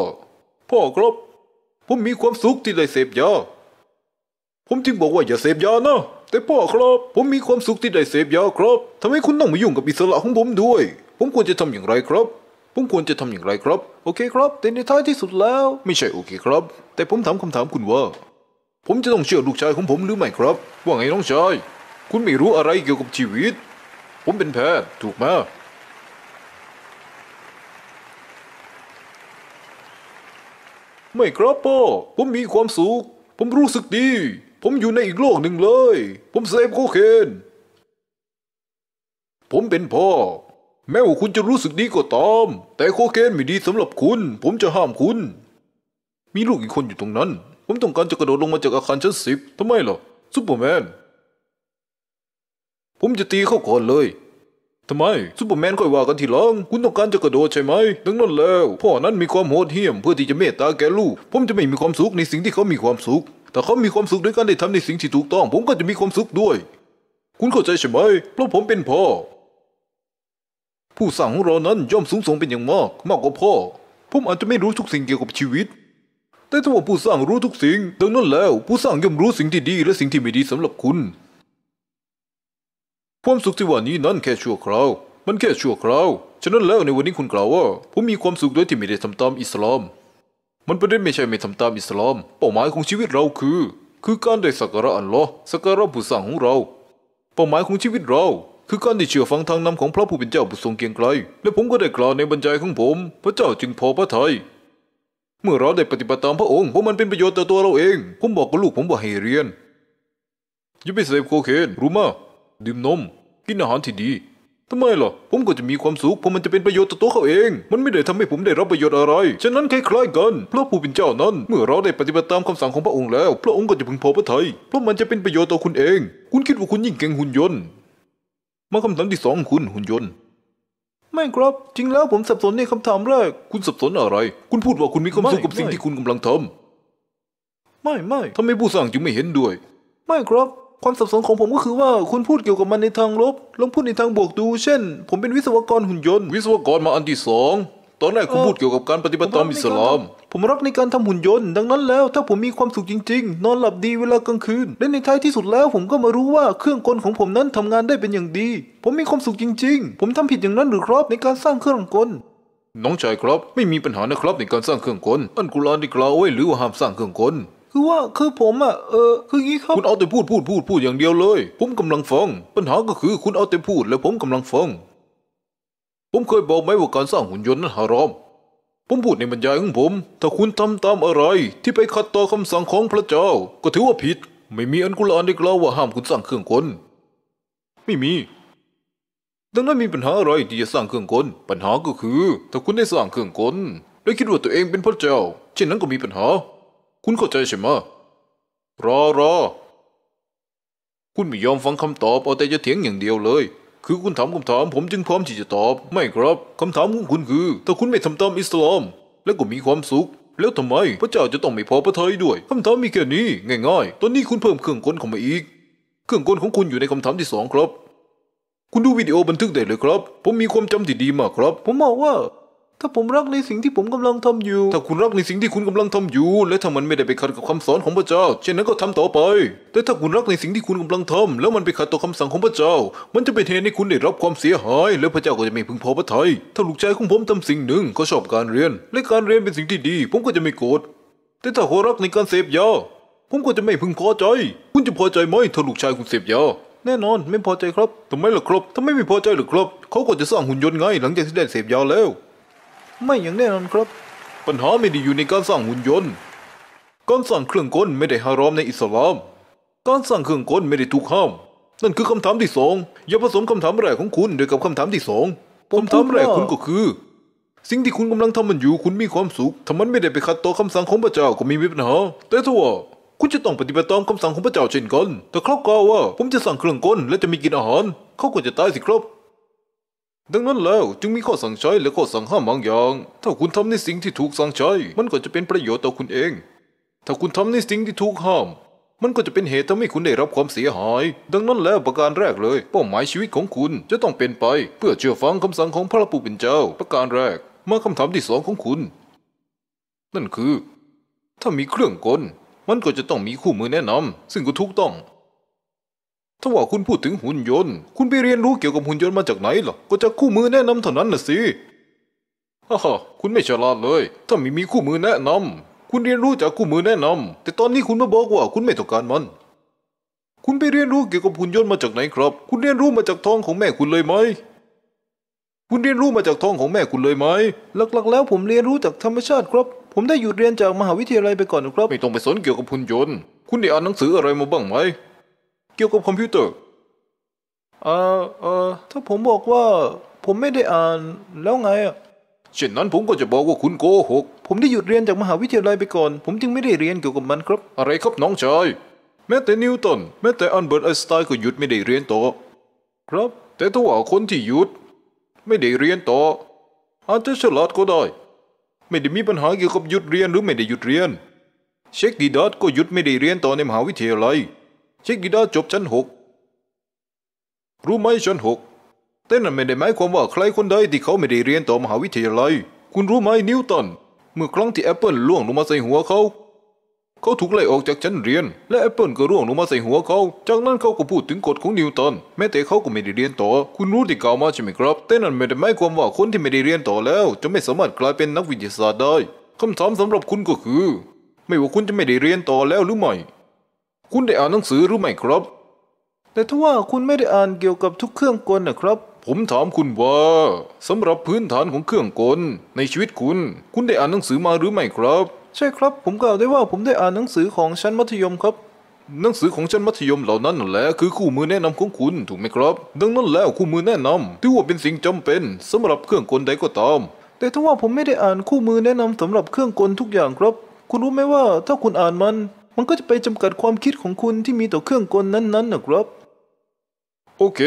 พ่อครับ ผมมีความสุขที่ได้เสพยาผมจึงบอกว่าอย่าเสพยานะแต่พ่อครับผมมีความสุขที่ได้เสพยาครับทำให้คุณต้องมายุ่งกับอิสระของผมด้วย ผมควรจะทำอย่างไรครับ ผมควรจะทำอย่างไรครับ โอเคครับแต่ในท้ายที่สุดแล้ว ไม่ใช่โอเคครับ แต่ผมถามคำถามคุณว่า ผมจะต้องเชื่อลูกชายของผมหรือไม่ครับว่าไงน้องชายคุณไม่รู้อะไรเกี่ยวกับชีวิต ผมเป็นแพทย์ถูกไหมไม่ครับพ่อผมมีความสุขผมรู้สึกดีผมอยู่ในอีกโลกหนึ่งเลย ผมเสพโคเคน ผมเป็นพ่อ แม้ว่าคุณจะรู้สึกดีก็ตามแต่โคเคนไม่ดีสำหรับคุณ ผมจะห้ามคุณ มีลูกอีกคนอยู่ตรงนั้น ผมต้องการจะกระโดดลงมาจากอาคารชั้นสิบทำไมล่ะซูเปอร์แมนผมจะตีเข้าก่อนเลยทำไมซูเปอร์แมนค่อยว่ากันทีหลังคุณต้องการจะกระโดดใช่ไหมดังนั้นแล้ว พ่อนั้นมีความโหดเหี้ยมเพื่อที่จะเมตตาแก่ลูกผมจะไม่มีความสุขในสิ่งที่เขามีความสุขแต่เขามีความสุขด้วยการได้ทำในสิ่งที่ถูกต้อง ผมก็จะมีความสุขด้วย คุณเข้าใจใช่ไหมเพราะผมเป็นพ่อ ผู้สั่งของเรานั้นย่อมสูงส่งเป็นอย่างมาก มากกว่าพ่อ ผมอาจจะไม่รู้ทุกสิ่งเกี่ยวกับชีวิต แต่ถ้าว่าผู้สั่งรู้ทุกสิ่งดังนั้นแล้ว ผู้สั่งย่อมรู้สิ่งที่ดีและสิ่งที่ไม่ดีสำหรับคุณ ความสุขที่ว่านี้นั้น แค่ชั่วคราว มันแค่ชั่วคราวฉะนั้นแล้วในวันนี้คุณกล่าวว่าผมมีความสุขด้วยที่ไม่ได้ทำตามอิสลามมันประเด็นไม่ใช่ไม่ทำตามอิสลามเป้าหมายของชีวิตเราคือ คือการได้สักการะอัลลอฮ์สักการะผู้สั่งของเราเป้าหมายของชีวิตเราคือการได้เชื่อฟังทางนำของพระผู้เป็นเจ้าผู้ทรงเกียงไกล และผมก็ได้กล่าวในบรรยายของผม พระเจ้าจึงพอพระทยัยเมื่อเราได้ปฏิบัติตามพระองค์เพราะมันเป็นประโยชน์ต่อตัวเราเองผมบอกกับลูกผมว่าให้เรียนอย่าไปเสพโคเคนรู้มะดื่มนม กินอาหารที่ดีทำไมล่ะผมก็จะมีความสุขเพราะมันจะเป็นประโยชน์ต่อตัวเขาเอง มันไม่ได้ทำให้ผมได้รับประโยชน์อะไรฉะนั้นคล้ายๆกันพระผู้เป็นเจ้านั้น เมื่อเราได้ปฏิบัติตามคำสั่งของพระองค์แล้ว พระองค์ก็จะพึงพอพระทัยเพราะมันจะเป็นประโยชน์ต่อคุณเอง คุณคิดว่าคุณยิ่งเก่งหุ่นยนต์มาคำถามที่สองคุณหุ่นยนต์ไม่ครับจริงแล้วผมสับสนในคำถามแรก คุณสับสนอะไร คุณพูดว่าคุณมีความสุขกับสิ่งที่คุณกำลังทำไม่ไม่ทำไมผู้สั่งจึงไม่เห็นด้วย ไม่ครับความสับสนของผมก็คือว่าคุณพูดเกี่ยวกับมันในทางลบลองพูดในทางบวกดู เช่น ผมเป็นวิศวกรหุ่นยนต์ วิศวกรมาอันที่สองตอนแรกคุณพูดเกี่ยวกับการปฏิบัติตามอิสลามผมรักในการทำหุ่นยนต์ ดังนั้นแล้ว ถ้าผมมีความสุขจริง ๆ นอนหลับดีเวลากลางคืนและในท้ายที่สุดแล้วผมก็มารู้ว่าเครื่องกลของผมนั้นทำงานได้เป็นอย่างดี ผมมีความสุขจริง ๆ ผมทำผิดอย่างนั้นหรือครับในการสร้างเครื่องกลน้องชายครับไม่มีปัญหานะครับในการสร้างเครื่องกลอันกุรานได้กล่าวไว้หรือว่าห้ามสร้างเครื่องกลคือว่าคือผมอ่ะเออคืองี้ครับคุณเอาแต่พูดพูดพูดพูดอย่างเดียวเลย ผมกำลังฟังปัญหาก็คือคุณเอาแต่พูดแล้วผมกำลังฟังผมเคยบอกไหมว่าการสร้างหุ่นยนต์นั้นฮารอมผมพูดในบรรยายของผมถ้าคุณทำตามอะไร ที่ไปขัดต่อคำสั่งของพระเจ้า ก็ถือว่าผิด ไม่มีอันกุลอานได้กล่าวว่าห้ามคุณสร้างเครื่องกลไม่มีดังนั้นมีปัญหาอะไรที่จะสร้างเครื่องกลปัญหาก็คือ ถ้าคุณได้สร้างเครื่องกลและคิดว่าตัวเองเป็นพระเจ้าเช่นนั้นก็มีปัญหาคุณเข้าใจใช่ไหมรอรอ คุณไม่ยอมฟังคำตอบเอาแต่จะเถียงอย่างเดียวเลย คือคุณถามคำถามผมจึงพร้อมที่จะตอบไม่ครับคำถามของคุณคือ ถ้าคุณไม่ทำตามอิสลามแล้วก็มีความสุข แล้วทำไม พระเจ้าจะต้องไม่พอพระทัยด้วยคำถามมีแค่นี้ ง่ายๆ ตอนนี้คุณเพิ่มเครื่องกลเข้ามาอีก เครื่องกลของคุณอยู่ในคำถามที่สองครับคุณดูวิดีโอบันทึกได้เลยครับ ผมมีความจำที่ดีมากครับ ผมบอกว่าถ้าผมรักในสิ่งที่ผมกำลังทำอยู่ ถ้าคุณรักในสิ่งที่คุณกำลังทำอยู่ และถ้ามันไม่ได้ไปขัดกับคำสอนของพระเจ้า เช่นนั้นก็ทำต่อไป แต่ถ้าคุณรักในสิ่งที่คุณกำลังทำแล้วมันไปขัดต่อคำสั่งของพระเจ้า มันจะเป็นเหตุให้คุณได้รับความเสียหาย และพระเจ้าก็จะไม่พึงพอพระทัยถ้าลูกชายของผมทำสิ่งหนึ่งเขาชอบการเรียน และการเรียนเป็นสิ่งที่ดี ผมก็จะไม่โกรธ แต่ถ้าเขารักในการเสพยา ผมก็จะไม่พึงพอใจ คุณจะพอใจไหมถ้าลูกชายคุณเสพยา แน่นอน ไม่พอใจครับทำไมล่ะครับทำไมไม่พอใจหรือครับเขาก็จะสร้างหุ่นยนต์ไง หลังจากที่ได้เสพยาแล้วไม่อย่างแน่นอนครับ ปัญหาไม่ได้อยู่ในการสร้างหุ่นยนต์การสร้างเครื่องกลไม่ได้ฮารอมในอิสลามการสร้างเครื่องกลไม่ได้ถูกห้าม นั่นคือคำถามที่สองอย่าผสมคำถามแรกของคุณด้วยกับคำถามที่สองคำถามแรกคุณก็คือ สิ่งที่คุณกำลังทำมันอยู่คุณมีความสุขถ้ามันไม่ได้ไปขัดต่อคำสั่งของพระเจ้าก็ไม่มีปัญหา แต่ถ้าว่าคุณจะต้องปฏิบัติตามคำสั่งของพระเจ้าเช่นกันแต่เขากล่าวว่าผมจะสั่งเครื่องกลและจะมีกินอาหารเขาควรจะตายสิครับดังนั้นแล้วจึงมีข้อสั่งใช้และข้อสั่งห้ามบางอย่าง ถ้าคุณทำในสิ่งที่ถูกสั่งใช้ มันก็จะเป็นประโยชน์ต่อคุณเอง ถ้าคุณทำในสิ่งที่ถูกห้าม มันก็จะเป็นเหตุทำให้คุณได้รับความเสียหาย ดังนั้นแล้วประการแรกเลยเป้าหมายชีวิตของคุณจะต้องเป็นไป เพื่อเชื่อฟังคำสั่งของพระผู้เป็นเจ้า ประการแรกมาคำถามที่สองของคุณ นั่นคือ ถ้ามีเครื่องกลมันก็จะต้องมีคู่มือแนะนำซึ่งก็ถูกต้องถ้าว่าคุณพูดถึงหุ่นยนต์ คุณไปเรียนรู้เกี่ยวกับหุ่นยนต์มาจากไหนหรอก็จากคู่มือแนะนำเท่านั้นน่ะสิ ฮ่าฮ่าคุณไม่ฉลาดเลย ถ้าไม่มีคู่มือแนะนำคุณเรียนรู้จากคู่มือแนะนำแต่ตอนนี้คุณมาบอกว่าคุณไม่ต้องการมัน คุณไปเรียนรู้เกี่ยวกับหุ่นยนต์มาจากไหนครับ คุณเรียนรู้มาจากท้องของแม่คุณเลยไหม คุณเรียนรู้มาจากท้องของแม่คุณเลยไหม หลักๆ แล้วผมเรียนรู้จากธรรมชาติครับ ผมได้หยุดเรียนจากมหาวิทยาลัยไปก่อนครับ ไม่ต้องไปสนเกี่ยวกับหุ่นยนต์ คุณได้อ่านหนังสืออะไรมาบ้างไหมเกี่ยวกับคอมพิวเตอร์ เอ่อ เอ่อ ถ้าผมบอกว่า ผมไม่ได้อ่านแล้วไงอ่ะเช่นนั้นผมก็จะบอกว่าคุณโกหก ผมได้หยุดเรียนจากมหาวิทยาลัยไปก่อน ผมจึงไม่ได้เรียนเกี่ยวกับมันครับ อะไรครับน้องชาย แม้แต่นิวตันแม้แต่อันเบิร์ตไอน์สไตน์ก็หยุดไม่ได้เรียนต่อ ครับแต่ถ้าว่าคนที่หยุด ไม่ได้เรียนต่ออาจจะฉลาดก็ได้ ไม่ได้มีปัญหาเกี่ยวกับหยุดเรียนหรือ ไม่ได้หยุดเรียน เช็คดีดัตก็หยุดไม่ได้เรียนต่อในมหาวิทยาลัยเช็คกีดาจบชั้นหกรู้ไหมชั้นหกแต่นั่นไม่ได้หมายความว่าใครคนใดที่เขาไม่ได้เรียนต่อมหาวิทยาลัย คุณรู้ไหมนิวตัน เมื่อครั้งที่แอปเปิลล่วงลงมาใส่หัวเขา เขาถูกไล่ออกจากชั้นเรียน และแอปเปิลก็ร่วงลงมาใส่หัวเขา จากนั้นเขาก็พูดถึงกฎของนิวตันแม้แต่เขาก็ไม่ได้เรียนต่อ คุณรู้ที่กล่าวมาใช่ไหมครับแต่นั่นไม่ได้หมายความว่าคนที่ไม่ได้เรียนต่อแล้ว จะไม่สามารถกลายเป็นนักวิทยาศาสตร์ได้คำถามสำหรับคุณก็คือ ไม่ว่าคุณจะไม่ได้เรียนต่อแล้วหรือไม่คุณได้อ่านหนังสือหรือไม่ครับแต่ถ้าว่าคุณไม่ได้อ่านเกี่ยวกับทุกเครื่องกลนะครับ ผมถามคุณว่าสำหรับพื้นฐานของเครื่องกล ในชีวิตคุณ คุณได้อ่านหนังสือมาหรือไม่ครับ ใช่ครับ ผมกล่าวได้ว่าผมได้อ่านหนังสือของชั้นมัธยมครับ หนังสือของชั้นมัธยมเหล่านั้นแหละคือคู่มือแนะนำของคุณถูกไหมครับดังนั้นแล้วคู่มือแนะนำถือว่าเป็นสิ่งจำเป็น สำหรับเครื่องกลใดก็ตาม แต่ถ้าว่าผมไม่ได้อ่านคู่มือแนะนำสำหรับเครื่องกลทุกอย่างครับคุณรู้ไหมว่าถ้าคุณอ่านมันมันก็จะไปจำกัดความคิดของคุณที่มีต่อเครื่องกลนั้นๆนะครับ โอเค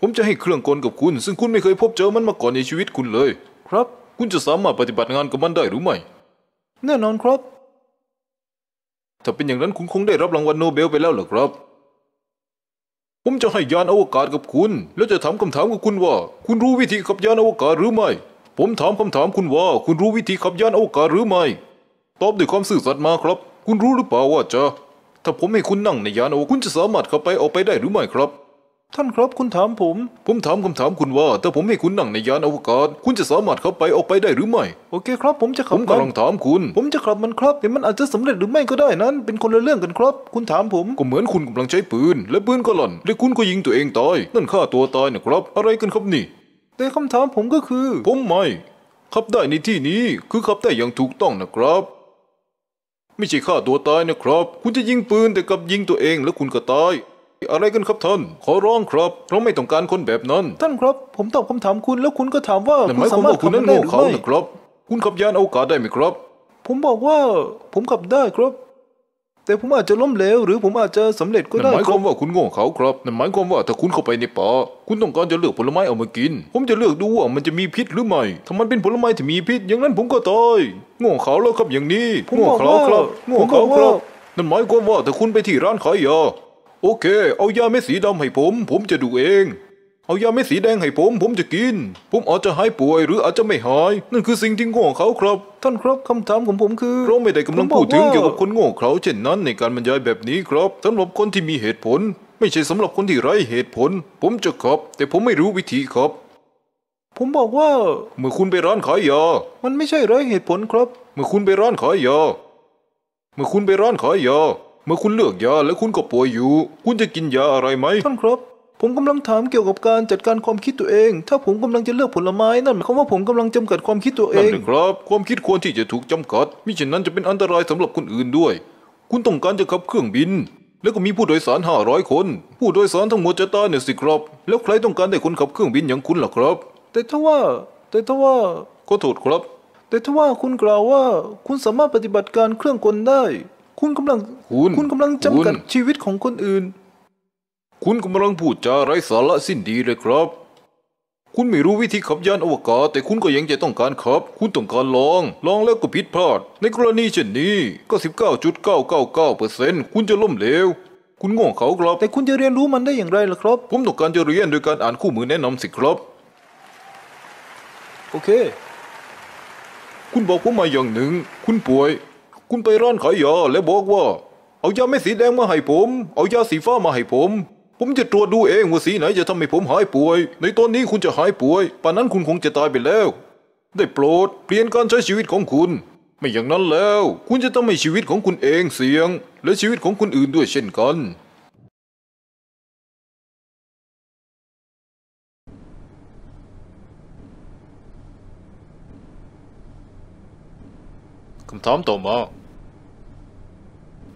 ผมจะให้เครื่องกลกับคุณ ซึ่งคุณไม่เคยพบเจอมันมาก่อนในชีวิตคุณเลย ครับ คุณจะสามารถปฏิบัติงานกับมันได้หรือไม่ แน่นอนครับถ้าเป็นอย่างนั้นคุณคงได้รับรางวัลโนเบลไปแล้วเหรอครับผมจะให้ยานอวกาศกับคุณ แล้วจะถามคำถามกับคุณว่า คุณรู้วิธีขับยานอวกาศหรือไม่ ผมถามคำถามคุณว่าคุณรู้วิธีขับยานอวกาศหรือไม่ตอบด้วยความซื่อสัตย์มาครับคุณรู้หรือเปล่าว่าจะถ้าผมให้คุณนั่งในยานอวคุณจะสามารถเข้าไปออกไปได้หรือไม่ครับท่านครับคุณถามผมผมถามคำถามคุณว่าถ้าผมให้คุณนั่งในยานอวกาศคุณจะสามารถเข้าไปออกไปได้หรือไม่ โอเคครับ ผมจะขับผมกำลังถามคุณ ผมจะขับมันครับแต่มันอาจจะสำเร็จหรือไม่ก็ได้นั้นเป็นคนละเรื่องกันครับ คุณถามผมก็เหมือนคุณกำลังใช้ปืนและปืนก็หล่นและคุณก็ยิงตัวเองตายนั่นฆ่าตัวตายนะครับ อะไรกันครับนี่ แต่คำถามผมก็คือ ผมไม่ขับได้ในที่นี้คือขับได้อย่างถูกต้องนะครับไม่ใช่ฆ่าตัวตายนะครับ คุณจะยิงปืนแต่กับยิงตัวเองแล้วคุณก็ตาย อะไรกันครับท่าน ขอร้องครับ เราไม่ต้องการคนแบบนั้น ท่านครับ ผมตอบคำถามคุณแล้วคุณก็ถามว่าคุ่สหมายความว่าคุณไม่นเขาครับ คุณขับยานอวกาศได้ไหมครับ ผมบอกว่า ผมขับได้ครับแต่ผมอาจจะล้มเหลวหรือผมอาจจะสำเร็จก็ได้หมายความว่าคุณโง่เขาครับ นั่นหมายความว่าถ้าคุณเข้าไปในป่า คุณต้องการจะเลือกผลไม้เอามากิน ผมจะเลือกดูว่ามันจะมีพิษหรือไม่ ถ้ามันเป็นผลไม้ที่มีพิษ อย่างนั้นผมก็ตายโง่เขาแล้วครับอย่างนี้โง่เขาครับโง่เขาครับ นั่นหมายความว่าถ้าคุณไปที่ร้านขายยา โอเค เอายาเม็ดสีดำให้ผม ผมจะดูเองเอายาเม็ดสีแดงให้ผม ผมจะกิน ผมอาจจะหายป่วย หรืออาจจะไม่หายนั่นคือสิ่งที่โง่ของเขาครับ ท่านครับคำถามของผมคือเราไม่ได้กำลังพูดถึงเกี่ยวกับคนโง่เขา เช่นนั้น ในการบรรยายแบบนี้ครับสำหรับคนที่มีเหตุผล ไม่ใช่สำหรับคนที่ไร้เหตุผล ผมจะขอบแต่ผมไม่รู้วิธีครับ ผมบอกว่า เมื่อคุณไปร้านขายยา มันไม่ใช่ไร้เหตุผลครับ เมื่อคุณไปร้านขายยาเมื่อคุณไปร้านขายยาเมื่อคุณเลือกยา และคุณก็ป่วยอยู่ คุณจะกินยาอะไรไหมท่านครับผมกำลังถามเกี่ยวกับการจัดการความคิดตัวเอง ถ้าผมกำลังจะเลือกผลไม้นั่นหมายความว่าผมกำลังจำกัดความคิดตัวเองนั่นครับ ความคิดควรที่จะถูกจำกัดมิฉะนั้นจะเป็นอันตรายสำหรับคนอื่นด้วย คุณต้องการจะขับเครื่องบิน แล้วก็มีผู้โดยสารห้าร้อยคน ผู้โดยสารทั้งหมดจะตายเนี่ยสิครับ แล้วใครต้องการได้คนขับเครื่องบินอย่างคุณล่ะครับ แต่ถ้าว่า แต่ถ้าว่า ก็โทษครับ แต่ถ้าว่าคุณกล่าวว่าคุณสามารถปฏิบัติการเครื่องกลได้ คุณกำลังคุณคุณกำลังจำกัดชีวิตของคนอื่นคุณกำลังพูดจาไร้สาระสิ้นดีเลยครับ คุณไม่รู้วิธีขับ ยานอวกาศ แต่คุณก็ยังจะต้องการขับ คุณต้องการลอง ลองแล้วก็ผิดพลาด ในกรณีเช่นนี้ก็19.999เปอร์เซ็นต์คุณจะล้มเหลวคุณโง่เขาครับแต่คุณจะเรียนรู้มันได้อย่างไรล่ะครับ ผมต้องการจะเรียนโดยการอ่านคู่มือแนะนำสิครับโอเค คุณบอกผมมาอย่างหนึ่ง คุณป่วย คุณไปร้านขายยาและบอกว่า เอายาเม็ดสีแดงมาให้ผม เอายาสีฟ้ามาให้ผมผมจะตรวจดูเองว่าสีไหนจะทำให้ผมหายป่วย ในตอนนี้คุณจะหายป่วย ป่านนั้นคุณคงจะตายไปแล้ว ได้โปรดเปลี่ยนการใช้ชีวิตของคุณ ไม่อย่างนั้นแล้ว คุณจะต้องให้ชีวิตของคุณเองเสี่ยง และชีวิตของคนอื่นด้วยเช่นกัน คำถามต่อมา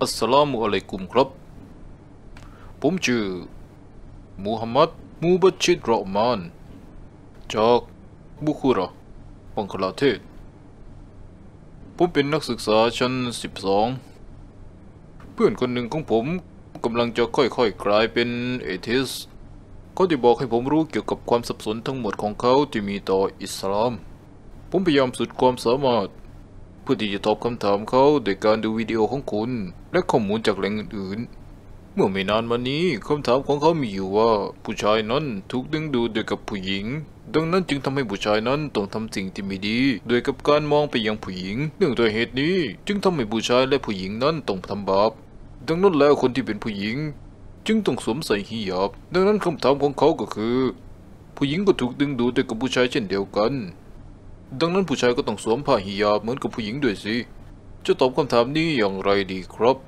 อัสสลามุอะลัยกุมครับ ผมชื่อมูฮัมหมัด มูบัชิด รอมานจากบุคุระบังคลาเทศ ผมเป็นนักศึกษาชั้น 12 เพื่อนคนหนึ่งของผมกำลังจะค่อยๆกลายเป็นเอทิสเขาได้บอกให้ผมรู้เกี่ยวกับความสับสนทั้งหมดของเขา ที่มีต่ออิสลาม ผมพยายามสุดความสามารถเพื่อที่จะตอบคำถามเขาโดยการดูวิดีโอของคุณ และข้อมูลจากแหล่งอื่น ๆเมื่อไม่นานมานี้คำถามของเขามีอยู่ว่าผู้ชายนั้นถูกดึงดูดด้วยกับผู้หญิง ดังนั้นจึงทำให้ผู้ชายนั้นต้องทำสิ่งที่ไม่ดีโดยกับการมองไปยังผู้หญิงเนื่องด้วยเหตุนี้จึงทำให้ผู้ชายและผู้หญิงนั้นต้องทำบาปดังนั้นแล้วคนที่เป็นผู้หญิง จึงต้องสวมใส่ฮิญาบดังนั้นคำถามของเขาก็คือ ผู้หญิงก็ถูกดึงดูดด้วยกับผู้ชายเช่นเดียวกัน ดังนั้นผู้ชายก็ต้องสวมผ้าฮิญาบเหมือนกับผู้หญิงด้วยสิ จะตอบคำถามนี้อย่างไรดีครับ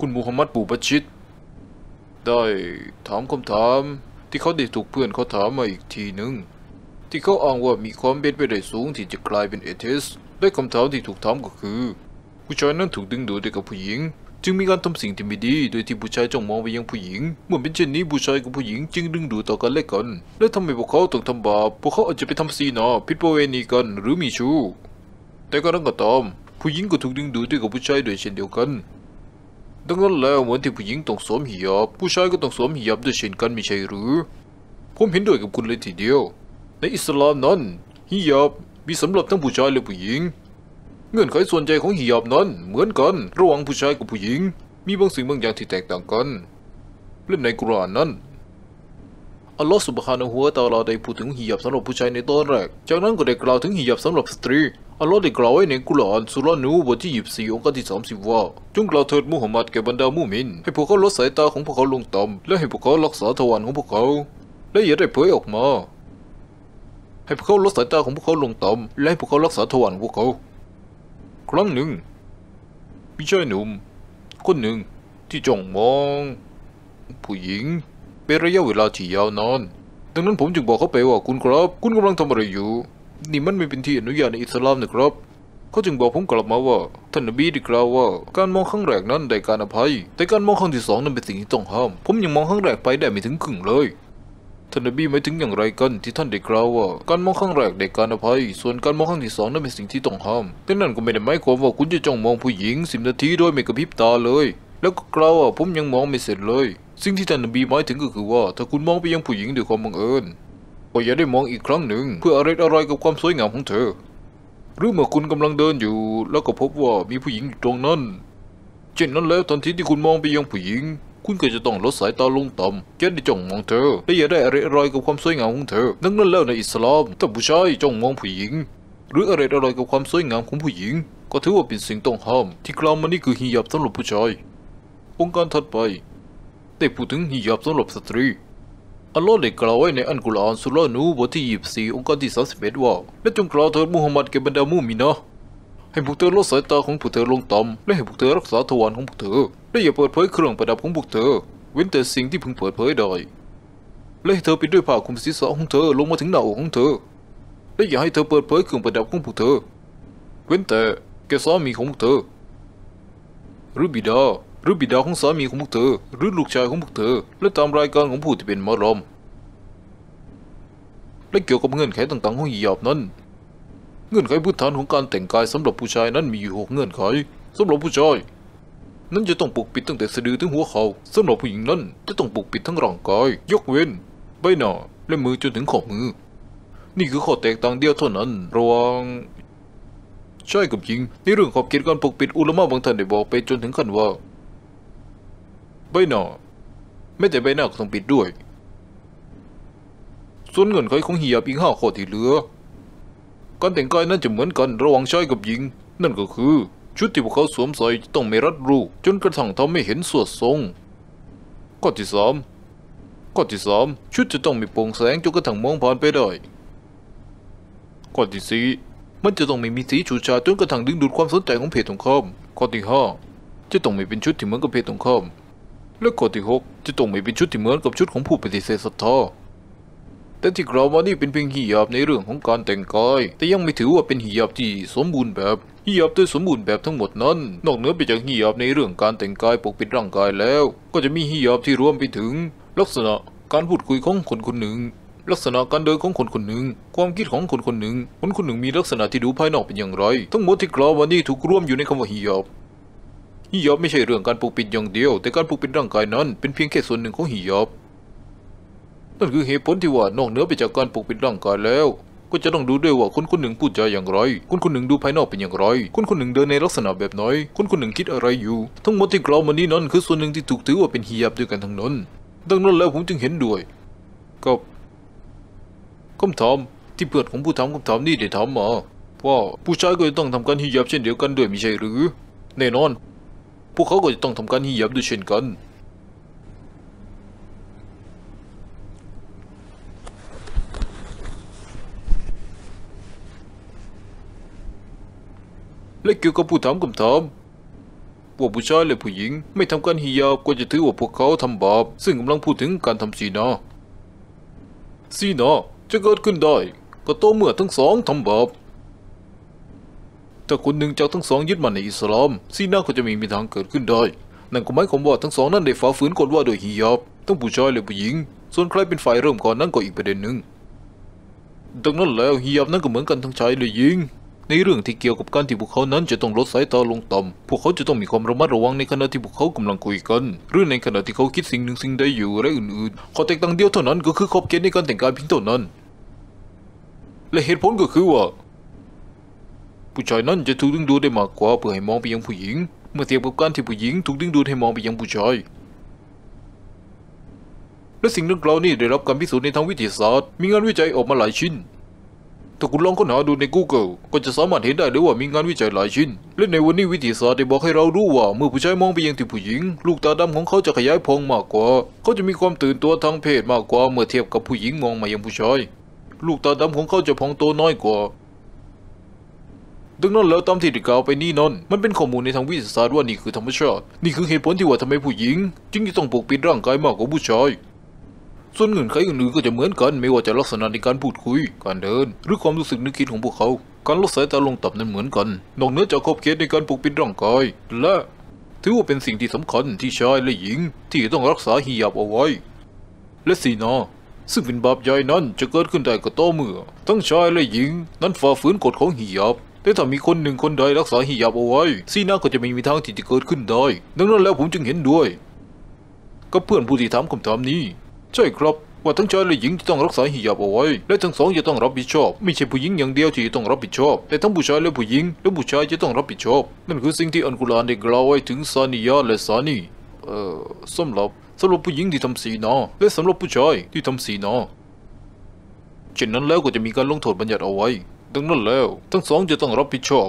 คุณมูฮัมหมัดปู่ประชิตได้ถามคำถาม ที่เขาได้ถูกเพื่อนเขาถามมาอีกทีหนึ่งที่เขาอ้างว่ามีความเป็นไปได้สูงที่จะกลายเป็นเอเทสด้วยคำถามที่ถูกถามก็คือ ผู้ชายนั้นถูกดึงดูดไปกับผู้หญิง จึงมีการทำสิ่งที่ไม่ดี โดยที่ผู้ชายจ้องมองไปยังผู้หญิงเมื่อเป็นเช่นนี้ผู้ชายกับผู้หญิงจึงดึงดูดต่อกันและกันและทำให้พวกเขาต้องทำบาปพวกเขาอาจจะไปทำซีนาผิดประเวณีกันหรือมีชู้แต่ก็ต้องก็ตามผู้หญิงก็ถูกดึงดูดด้วยกับผู้ชายด้วยเช่นเดียวกัน ดังนั้นแล้วเหมือนที่ผู้หญิงต้องสวมหิยาบผู้ชายก็ต้องสวมหิยาบด้วยเช่นกันไม่ใช่หรือ ผมเห็นด้วยกับคุณเลยทีเดียว ในอิสลามนั้นหิยาบมีสำหรับทั้งผู้ชายและผู้หญิง เงื่อนไขส่วนใจของหิยาบนั้น เหมือนกัน ระหว่างผู้ชายกับผู้หญิง มีบางสิ่งบางอย่างที่แตกต่างกันเล่นในกุรานนั้นอัลลอฮฺสุบฮานะฮัวะตะเาลาได้พูดถึงหิยาบสำหรับผู้ชายในตอนแรกจากนั้นก็ได้กล่าวถึงหิยาบสำหรับสตรีอาลอดีกล่าวไว้ในกุรอานสุรานูบทที่ยีสิบองค์กที่สามสิบว่าจงกล่าวเถิดมุฮัมมัดแก่บรรดามุมินให้พวกเขาลดสายตาของพวกเขาลงต่ำและให้พวกเขารักษาทวารของพวกเขาและอย่าได้เผยออกมาให้พวกเขาลดสายตาของพวกเขาลงต่ำและให้พวกเขารักษาทวารของพวกเขา ครั้งหนึ่งมีชายหนุ่มคนหนึ่ง ที่จ้องมอง ผู้หญิงเป็นระยะเวลาที่ยาวนานดังนั้นผมจึงบอกเขาไปว่าคุณครับคุณกำลังทำอะไรอยู่นี่มันไม่เป็นที่อนุญาตในอิสลามนะครับ เขาจึงบอกผมกลับมาว่าท่านนบีได้กล่าวว่า การมองครั้งแรกนั้นได้การอภัย แต่การมองครั้งที่สองนั้นเป็นสิ่งที่ต้องห้าม ผมยังมองครั้งแรกไปได้ไม่ถึงครึ่งเลยท่านนบีหมายถึงอย่างไรกันที่ท่านได้กล่าวว่า การมองครั้งแรกได้การอภัย ส่วนการมองครั้งที่สองนั้นเป็นสิ่งที่ต้องห้าม แต่นั่นก็ไม่ได้หมายความว่าคุณจะจ้องมองผู้หญิงสิบนาทีโดยไม่กระพริบตาเลย แล้วก็กล่าวว่าผมยังมองไม่เสร็จเลยสิ่งที่ท่านนบีหมายถึงก็คือว่า ถ้าคุณมองไปยังผู้หญิงด้วยความบังเอิญก็อย่าได้มองอีกครั้งหนึ่ง เพื่ออะไรอะไรกับความสวยงามของเธอ หรือเมื่อคุณกำลังเดินอยู่แล้วก็พบว่ามีผู้หญิงอยู่ตรงนั้นเช่นนั้นแล้วทันทีที่คุณมองไปยังผู้หญิง คุณก็จะต้องลดสายตาลงต่ำจะได้จ้องมองเธอและอย่าได้อะไรอะไรกับความสวยงามของเธอดังนั้นแล้วในอิสลามถ้าผู้ชายจ้องมองผู้หญิง หรืออะไรอะไรกับความสวยงามของผู้หญิง ก็ถือว่าเป็นสิ่งต้องห้ามที่กล่าวมานี่คือหิยาบสำหรับผู้ชายองค์การถัดไปได้พูดถึงหิยาบสำหรับสตรีอัลลอฮ์ได้กล่าวไว้ในอันกุรอานสุรนูบทที่ยีบสี่องค์การที่สามสิบเอ็ดว่าและจงกล่าวเถิดมูฮัมหมัดแก่บรรดามูมินะให้พวกเธอลดสายตาของพวกเธอลงต่ำและให้พวกเธอรักษาทวารของพวกเธอและอย่าเปิดเผยเครื่องประดับของพวกเธอเว้นแต่สิ่งที่พึงเปิดเผยได้และให้เธอปิดด้วยผ้าคลุมศีรษะของเธอลงมาถึงหน้าอกของเธอ และอย่าให้เธอเปิดเผยเครื่องประดับของพวกเธอ เว้นแต่แก่สามีของพวกเธอหรือบิดาหรือบิดาของสามีของพวกเธอ หรือลูกชายของพวกเธอและตามรายการของผู้ที่เป็นมารอมและเกี่ยวกับเงื่อนไขต่างๆของหยาบนั้น เงื่อนไขพื้นฐานของการแต่งกายสำหรับผู้ชายนั้นมีอยู่หกเงื่อนไขสำหรับผู้ชายนั้นจะต้องปกปิดตั้งแต่สะดือถึงหัวเขา่าสำหรับผู้หญิงนั้นจะต้องปกปิดทั้งร่างกายยกเว้นใบหน้าและมือจนถึงข้อมือ นี่คือข้อแตกต่างเดียวเท่านั้นระวังใช่กับหญิงในเรื่องขอบเขตการปกปิดอุลมะบางท่านได้บอกไปจนถึงขั้นว่าใบหน่อไม่แต่ใบหน้าก็ต้องปิดด้วย ส่วนเงินครของเฮียอีกห้าข้อที่เหลือการแต่งกายนั้นจะเหมือนกันระหว่างชายกับหญิง นั่นก็คือชุดที่พวกเขาสวมใส่ต้องไม่รัดรูจนกระทั่งทำไม่เห็นส่วนทรงข้อที่สามข้อที่สามชุดจะต้องมีโปร่งแสงจนกระทั่งมองผ่านไปได้ข้อที่สี่มันจะต้องไม่มีสีฉูดฉาดจนกระทั่งดึงดูดความสนใจของเพจตรงข้ามข้อที่ห้าจะต้องไม่เป็นชุดที่เหมือนกับเพจตรงข้ามและข้อที่หกจะต้องไม่เป็นชุดที่เหมือนกับชุดของผู้ปฏิเสธศรัทธาแต่ที่กล่าวมานี่เป็นเพียงหิยาบในเรื่องของการแต่งกาย แต่ยังไม่ถือว่าเป็นหิยาบที่สมบูรณ์แบบหิยาบโดยสมบูรณ์แบบทั้งหมดนั้น นอกเหนือไปจากหิยาบในเรื่องการแต่งกายปกปิดร่างกายแล้ว ก็จะมีหิยาบที่รวมไปถึง ลักษณะการพูดคุยของคนคนหนึ่งลักษณะการเดินของคนคนหนึ่งความคิดของคนคนหนึ่งคนคนหนึ่งมีลักษณะที่ดูภายนอกเป็นอย่างไรทั้งหมดที่กล่าวมานี่ถูกรวมอยู่ในคำว่าหิยาบฮิยอบไม่ใช่เรื่องการปกปิดอย่างเดียว แต่การปกปิดร่างกายนั้นเป็นเพียงแค่ส่วนหนึ่งของฮิยอบ นั่นคือเหตุผลที่ว่านอกเหนือไปจากการปกปิดร่างกายแล้ว ก็จะต้องดูด้วยว่าคนคนหนึ่งพูดจาอย่างไร คนคนหนึ่งดูภายนอกเป็นอย่างไร คนคนหนึ่งเดินในลักษณะแบบไหน คนคนหนึ่งคิดอะไรอยู่ ทั้งหมดที่กล่าวมานี้นั้นคือส่วนหนึ่งที่ถูกถือว่าเป็นฮิยอบด้วยกันทั้งนั้น ดังนั้นแล้วผมจึงเห็นด้วยกับคำถามที่เปิดของผู้ถามคำถามนี้ได้ถามมาว่าผู้ชายก็จะต้องทำการฮิยอบเช่นเดียวกันด้วยมิใช่หรือแน่นอนพวกเขาก็จะต้องทำการหยับด้วยเช่นกันและเกี่ยวกับผู้ถามคำถาม ว่าผู้ชายและผู้หญิง ไม่ทำการหยาบก็จะถือว่าพวกเขาทำบาปซึ่งกำลังพูดถึงการทำซีนาซีนาจะเกิดขึ้นได้ ก็ต่อเมื่อทั้งสองทำบาปถ้าคนหนึ่งจากทั้งสองยึดมั่นในอิสลามซีนาก็จะไม่มีทางเกิดขึ้นได้ นั่นก็หมายความว่าทั้งสอง นั้นได้ฝ่าฝืนกฎว่า โดยฮิยาบทั้งผู้ชายและผู้หญิง ส่วนใครเป็นฝ่ายเริ่มก่อนนั่นก็อีกประเด็นหนึ่ง ดังนั้นแล้วฮิยาบนั้นก็เหมือนกันทั้งชายและหญิง ในเรื่องที่เกี่ยวกับการที่พวกเขานั้นจะต้องลดสายตาลงต่ำพวกเขาจะต้องมีความระมัดระวังในขณะที่พวกเขากำลังคุยกันหรือในขณะที่เขาคิดสิ่งหนึ่งสิ่งใดอยู่และอื่นๆ ข้อแตกต่างเดียวเท่านั้นก็คือขอบเขตในการแต่งกายเพียงเท่านั้น และเหตุผลก็คือว่าผู้ชายนั้นจะถูกดึงดูดได้มากกว่าเพื่อให้มองไปยังผู้หญิง เมื่อเทียบกับการที่ผู้หญิงถูกดึงดูดให้มองไปยังผู้ชายและสิ่งดังกล่าวนี้ได้รับการพิสูจน์ในทางวิทยาศาสตร์มีงานวิจัยออกมาหลายชิ้นถ้าคุณลองค้นหาดูใน Google ก็จะสามารถเห็นได้เลยว่ามีงานวิจัยหลายชิ้นและในวันนี้วิทยาศาสตร์ได้บอกให้เรารู้ว่า เมื่อผู้ชายมองไปยังที่ผู้หญิง ลูกตาดำของเขาจะขยายพองมากกว่าเขาจะมีความตื่นตัวทางเพศมากกว่าเมื่อเทียบกับผู้หญิงมองมายังผู้ชายลูกตาดำของเขาจะพองโตน้อยกว่าดังนั้นแล้วตามที่ได้กล่าวไปนี่นั่นมันเป็นข้อมูลในทางวิทยาศาสตร์ว่านี่คือธรรมชาติ นี่คือเหตุผลที่ว่าทำไมผู้หญิงจึงจะต้องปกปิดร่างกายมากกว่าผู้ชาย ส่วนเงื่อนไขอื่นๆก็จะเหมือนกันไม่ว่าจะลักษณะในการพูดคุยการเดิน หรือความรู้สึกนึกคิดของพวกเขา การลดสายตาลงต่ำนั้นเหมือนกัน นอกเหนือจากขอบเขตในการปกปิดร่างกายและถือว่าเป็นสิ่งที่สำคัญที่ชายและหญิงที่ต้องรักษาหิยาบเอาไว้ และสีนาซึ่งเป็นบาปใหญ่นั้นจะเกิดขึ้นได้ก็ต่อเมื่อทั้งชายและหญิงนั้นฝ่าฝืนกฎของหิยาบแต่ถ้ามีคนหนึ่งคนใดรักษาหิยาบเอาไว้ซีน่าก็จะไม่มีทางที่จะเกิดขึ้นได้ดังนั้นแล้วผมจึงเห็นด้วยก็เพื่อนผู้ที่ถามคำถามนี้ ใช่ครับว่าทั้งชายและหญิงจะต้องรักษาหิยาบเอาไว้และทั้งสอง จะต้องรับผิดชอบไม่ใช่ผู้หญิงอย่างเดียวที่ต้องรับผิดชอบแต่ทั้งผู้ชายและผู้หญิงและผู้ชายจะต้องรับผิดชอบ นั่นคือสิ่งที่อันกุรานได้กล่าวไว้ถึงซานิยาและซานีเอ่อสำหรับสำหรับผู้หญิงที่ทำสีนาและสำหรับผู้ชายที่ทำสีนาเช่นนั้นแล้วก็จะมีการลงโทษบัญญัติเอาไว้ดังนั้นแล้วทั้งสองจะต้องรับผิดชอบ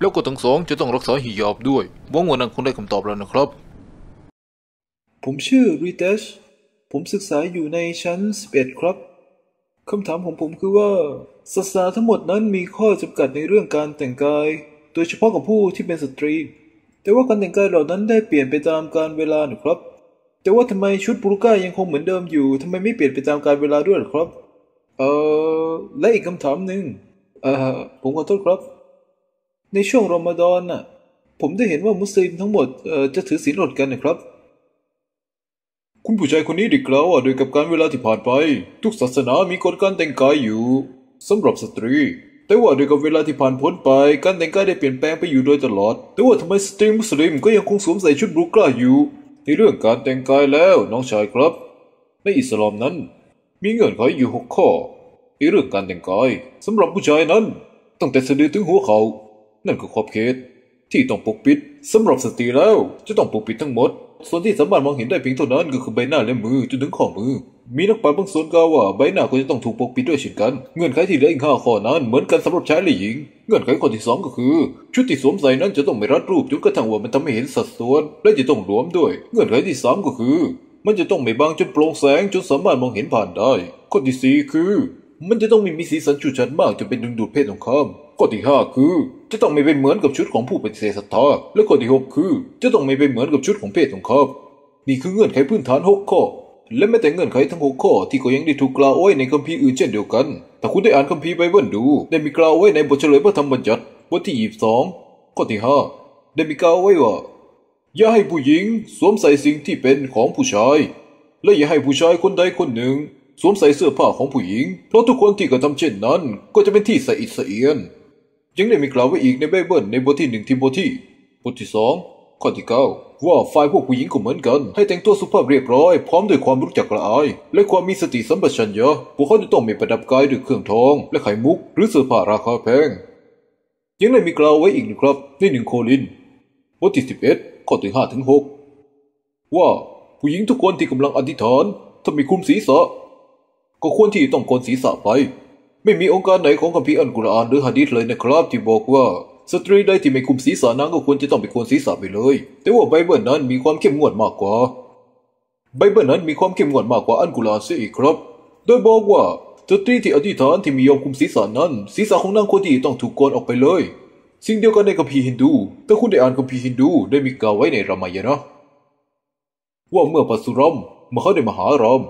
แล้วก็ทั้งสองจะต้องรักษาหิยอบด้วยหวังว่านั้นคงได้คำตอบแล้วนะครับ ผมชื่อรีเตชผมศึกษาอยู่ในชั้น11ครับคำถามของผมคือว่าศาสนาทั้งหมดนั้นมีข้อจำกัดในเรื่องการแต่งกาย โดยเฉพาะกับผู้ที่เป็นสตรี แต่ว่าการแต่งกายเหล่านั้นได้เปลี่ยนไปตามการ เวลาหรือครับแต่ว่าทำไมชุดบุรุก้ายังคงเหมือนเดิมอยู่ทำไมไม่เปลี่ยนไปตามการเวลาด้วยหรือครับเออและอีกคำถามหนึ่งเออผมขอโทษครับ ในช่วงรอมฎอนน่ะ ผมได้เห็นว่ามุสลิมทั้งหมดเอ่อจะถือศีลอดกันนะครับ คุณผู้ชายคนนี้ดิกล่าวว่าโดยกับการเวลาที่ผ่านไป ทุกศาสนามีกฎการแต่งกายอยู่สำหรับสตรี แต่ว่าโดยกับเวลาที่ผ่านพ้นไปการแต่งกายได้เปลี่ยนแปลงไปอยู่โดยตลอดแต่ว่าทำไมสตรีมุสลิมก็ยังคงสวมใส่ชุดบุกล้าอยู่ในเรื่องการแต่งกายแล้วน้องชายครับในอิสลามนั้น มีเงื่อนไขอยู่หกข้ออีเรื่องการแต่งกายสำหรับผู้ชายนั้นตั้งแต่สะดือถึงหัวเขา นั่นคือขอบเขตที่ต้องปกปิดสำหรับสตรีแล้วจะต้องปกปิดทั้งหมด ส่วนที่สามารถมองเห็นได้เพียงเท่านั้นก็คือใบหน้าและมือจนถึงข้อมือ มีนักปราชญ์บางส่วนกล่าวว่าใบหน้าก็จะต้องถูกปกปิดด้วยเช่นกันเงื่อนไขที่เหลืออีกห้าข้อนั้นเหมือนกันสำหรับชายและหญิง เงื่อนไขข้อที่สองก็คือ ชุดที่สวมใส่นั้นจะต้องไม่รัดรูปจนกระทั่งว่ามันทำให้เห็นสัดส่วน และจะต้องหลวมด้วยเงื่อนไขที่สามก็คือ มันจะต้องไม่บางจนโปร่งแสงจนสามารถมองเห็นผ่านได้ข้อที่สี่คือมันจะต้องมีมีสีสันฉูดฉาดมากจนเป็นดึงดูดเพศของเขาข้อที่ห้าคือ จะต้องไม่เป็นเหมือนกับชุดของผู้ปฏิเสธศรัทธาและข้อที่หกคือ จะต้องไม่เป็นเหมือนกับชุดของเพศของเขามนี่คือเงื่อนไขพื้นฐานหกข้อ และแม้แต่เงื่อนไขทั้งหกข้อที่ก็ยังได้ถูกกล่าวไว้ในคัมภีร์อื่นเช่นเดียวกันแต่คุณได้อ่านคัมภีร์ไบเบิลดู ได้มีกล่าวไว้ในบทเฉลยพระธรรมบัญญัติบทที่ยี่สิบสองข้อที่ห้าได้มีกล่าวไว้ว่าอย่าให้ผู้หญิงสวมใส่สิ่งที่เป็นของผู้ชาย และอย่าให้ผู้ชายคนใดคนหนึ่งสวมใส่เสื้อผ้าของผู้หญิง เพราะทุกคนที่กระทำเช่นนั้น ก็จะเป็นที่สะอิดสะเอียน ยังได้มีกล่าวไว้อีกในไบเบิล ในบทที่หนึ่งที่บทที่บทที่สองข้อที่เก้าว่าฝ่ายพวกผู้หญิงก็เหมือนกัน ให้แต่งตัวสุภาพเรียบร้อยพร้อมด้วยความรู้จักละอาย และความมีสติสัมปชัญญะพวกเขาจะต้องมีประดับกายด้วยเครื่องทอง และไขมุกหรือเสื้อผ้าราคาแพง ยังได้มีกล่าวไว้อีกนะครับในหนึ่งโคลินบทที่สิบเอ็ดข้อที่ห้าถึงหกว่าผู้หญิงทุกคนที่กำลังอธิษฐานถ้ามีคุมศีรษะก็ควรที่ต้องโกนศีรษะไป ไม่มีองค์การไหนของคัมภีร์อัลกุรอานหรือฮะดีษเลยนะครับที่บอกว่า สตรีใดที่ไม่คุมศีรษะนั้นก็ควรจะต้องไปโกนศีรษะไปเลย แต่ว่าไบเบิลนั้นมีความเข้มงวดมากกว่าไบเบิลนั้นมีความเข้มงวดมากกว่าอัลกุรอานเสียอีกครับโดยบอกว่าสตรีที่อธิษฐานที่มียอมคุมศีรษะนั้นศีรษะของนางควรที่ต้องถูกโกนออกไปเลย สิ่งเดียวกันในคัมภีร์ฮินดูถ้าคุณได้อ่านคัมภีร์ฮินดูได้มีกล่าวไว้ในรามายณะว่าเมื่อปัสุรัมมาเข้าได้มหาราม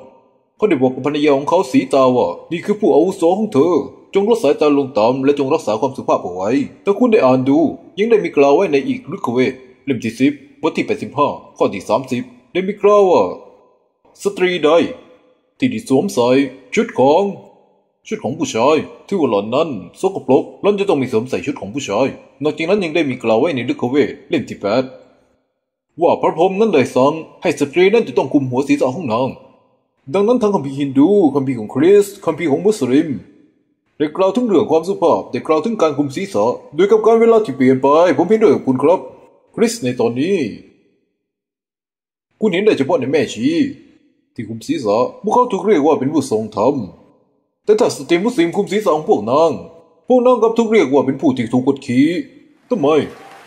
เขาได้บอกกับภรรยาของเขาสีตาว่านี่คือผู้อาวุโสของเธอ จงลดสายตาลงตามและจงรักษาความสุภาพเอาไว้ถ้าคุณได้อ่านดู ยังได้มีกล่าวไว้ในอีกลุกเวทเล่มที่สิบบทที่แปดสิบห้าข้อที่สสามิบได้มีกล่าวว่า สตรีใดที่ดีสวมใส่ชุดของ ชุดของผู้ชาย ที่ว่าหล่อนนั้น สกปรกหล่อนจะต้องมีสวมใส่ชุดของผู้ชาย นอกจากนั้นยังได้มีกล่าวไว้ในลุกเวทเล่มที่แปดว่าพระพรหมนั้นได้สั่งให้สตรีนั้นจะต้องคุมหัวศีรษะของนางดังนั้นทั้งคำพีฮินดูคำพีของคริสต์คำพีของมุสลิมได้กล่าวถึงเรื่องความสุภาพได้กล่าวถึงการคุมศีรษะโดยกับการเวลาที่เปลี่ยนไปผมเห็นด้วยกับคุณครับ คริสในตอนนี้ คุณเห็นได้เฉพาะในแม่ชี ที่คุมศีรษะพวกเขาถูกเรียกว่าเป็นผู้ทรงธรรมแต่ถ้าสตรีมุสลิมคุมศีรษะของพวกนางพวกนางกับถูกเรียกว่าเป็นผู้ที่ถูกกดขี่ทำไม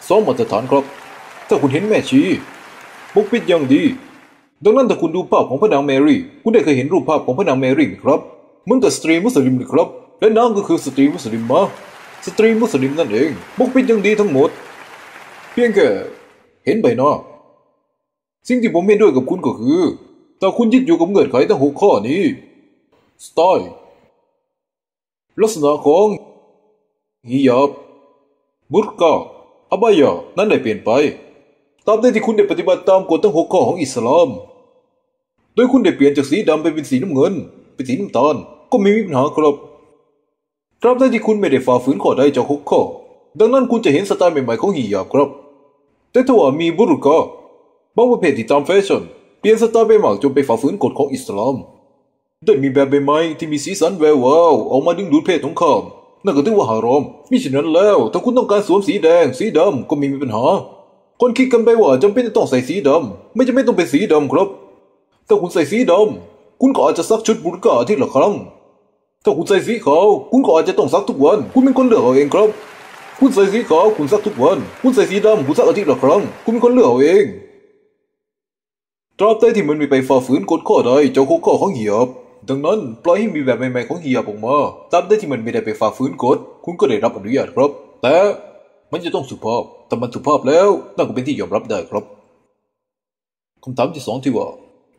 ซ้อมมาตรฐานครับถ้าคุณเห็นแม่ชีปกปิดอย่างดีดังนั้นถ้าคุณดูภาพของพระนางแมรี่คุณได้เคยเห็นรูปภาพของพระนางแมรี่ไหมครับมันก็สตรีมุสลิมนะครับ และนางก็คือสตรีมุสลิมมาสตรีมุสลิมนั่นเองปกปิดอย่างดีทั้งหมด เพียงแค่เห็นใบหน้าสิ่งที่ผมเห็นด้วยกับคุณก็คือแต่คุณยึดอยู่กับเงื่อนไขทั้งหกข้อนี้สไตล์ลักษณะของฮิยาบบุรกาอบายานั้นได้เปลี่ยนไปตามได้ที่คุณได้ปฏิบัติตามกฎทั้งหกข้อของอิสลาม โดยคุณได้เปลี่ยนจากสีดำไปเป็นสีน้ำเงินเป็นสีน้ำตาลก็ไม่มีปัญหาครับตราบใดที่คุณไม่ได้ฝ่าฝืนข้อใดจากหกข้อ ดังนั้นคุณจะเห็นสไตล์ใหม่ๆของฮิญาบครับ แต่ถ้าว่ามีบุรุษก็บางประเภทที่ตามแฟชั่นเปลี่ยนสไตล์ไปมากจนไปฝ่าฝืนกฎของอิสลาม ได้มีแบบใหม่ที่มีสีสันแวววาวออกมาดึงดูดเพศของข้ามนั่นก็ถือว่าฮารอมมิฉะนั้นแล้ว ถ้าคุณต้องการสวมสีแดงสีดำก็ไม่มีปัญหาคนคิดกันไปว่าจำเป็นจะต้องใส่สีดำไม่จำเป็นต้องเป็นสีดำครับ ถ้าคุณใส่สีดำคุณก็อาจจะซักชุดบุรกาที่ละครั้งถ้าคุณใส่สีขาวคุณก็อาจจะต้องซักทุกวัน คุณเป็นคนเลือกเอาเองครับ คุณใส่สีขาวคุณซักทุกวัน คุณใส่สีดำคุณซักอาทิตย์ละครั้งคุณเป็นคนเลือกเอาเองตราบใดที่มันมีไปฝ่าฝืนกฎข้อใดเจ้าโคข้อของเหยียบ ดังนั้น ปล่อยให้มีแบบใหม่ๆของเหยียบออกมาตราบใดที่มันไม่ได้ไปฝ่าฝืนกฎคุณก็ได้รับอนุญาตครับแต่มันจะต้องสุภาพแต่มันสุภาพแล้วนั่นก็เป็นที่ยอมรับได้ครับคำถามที่สองที่ว่า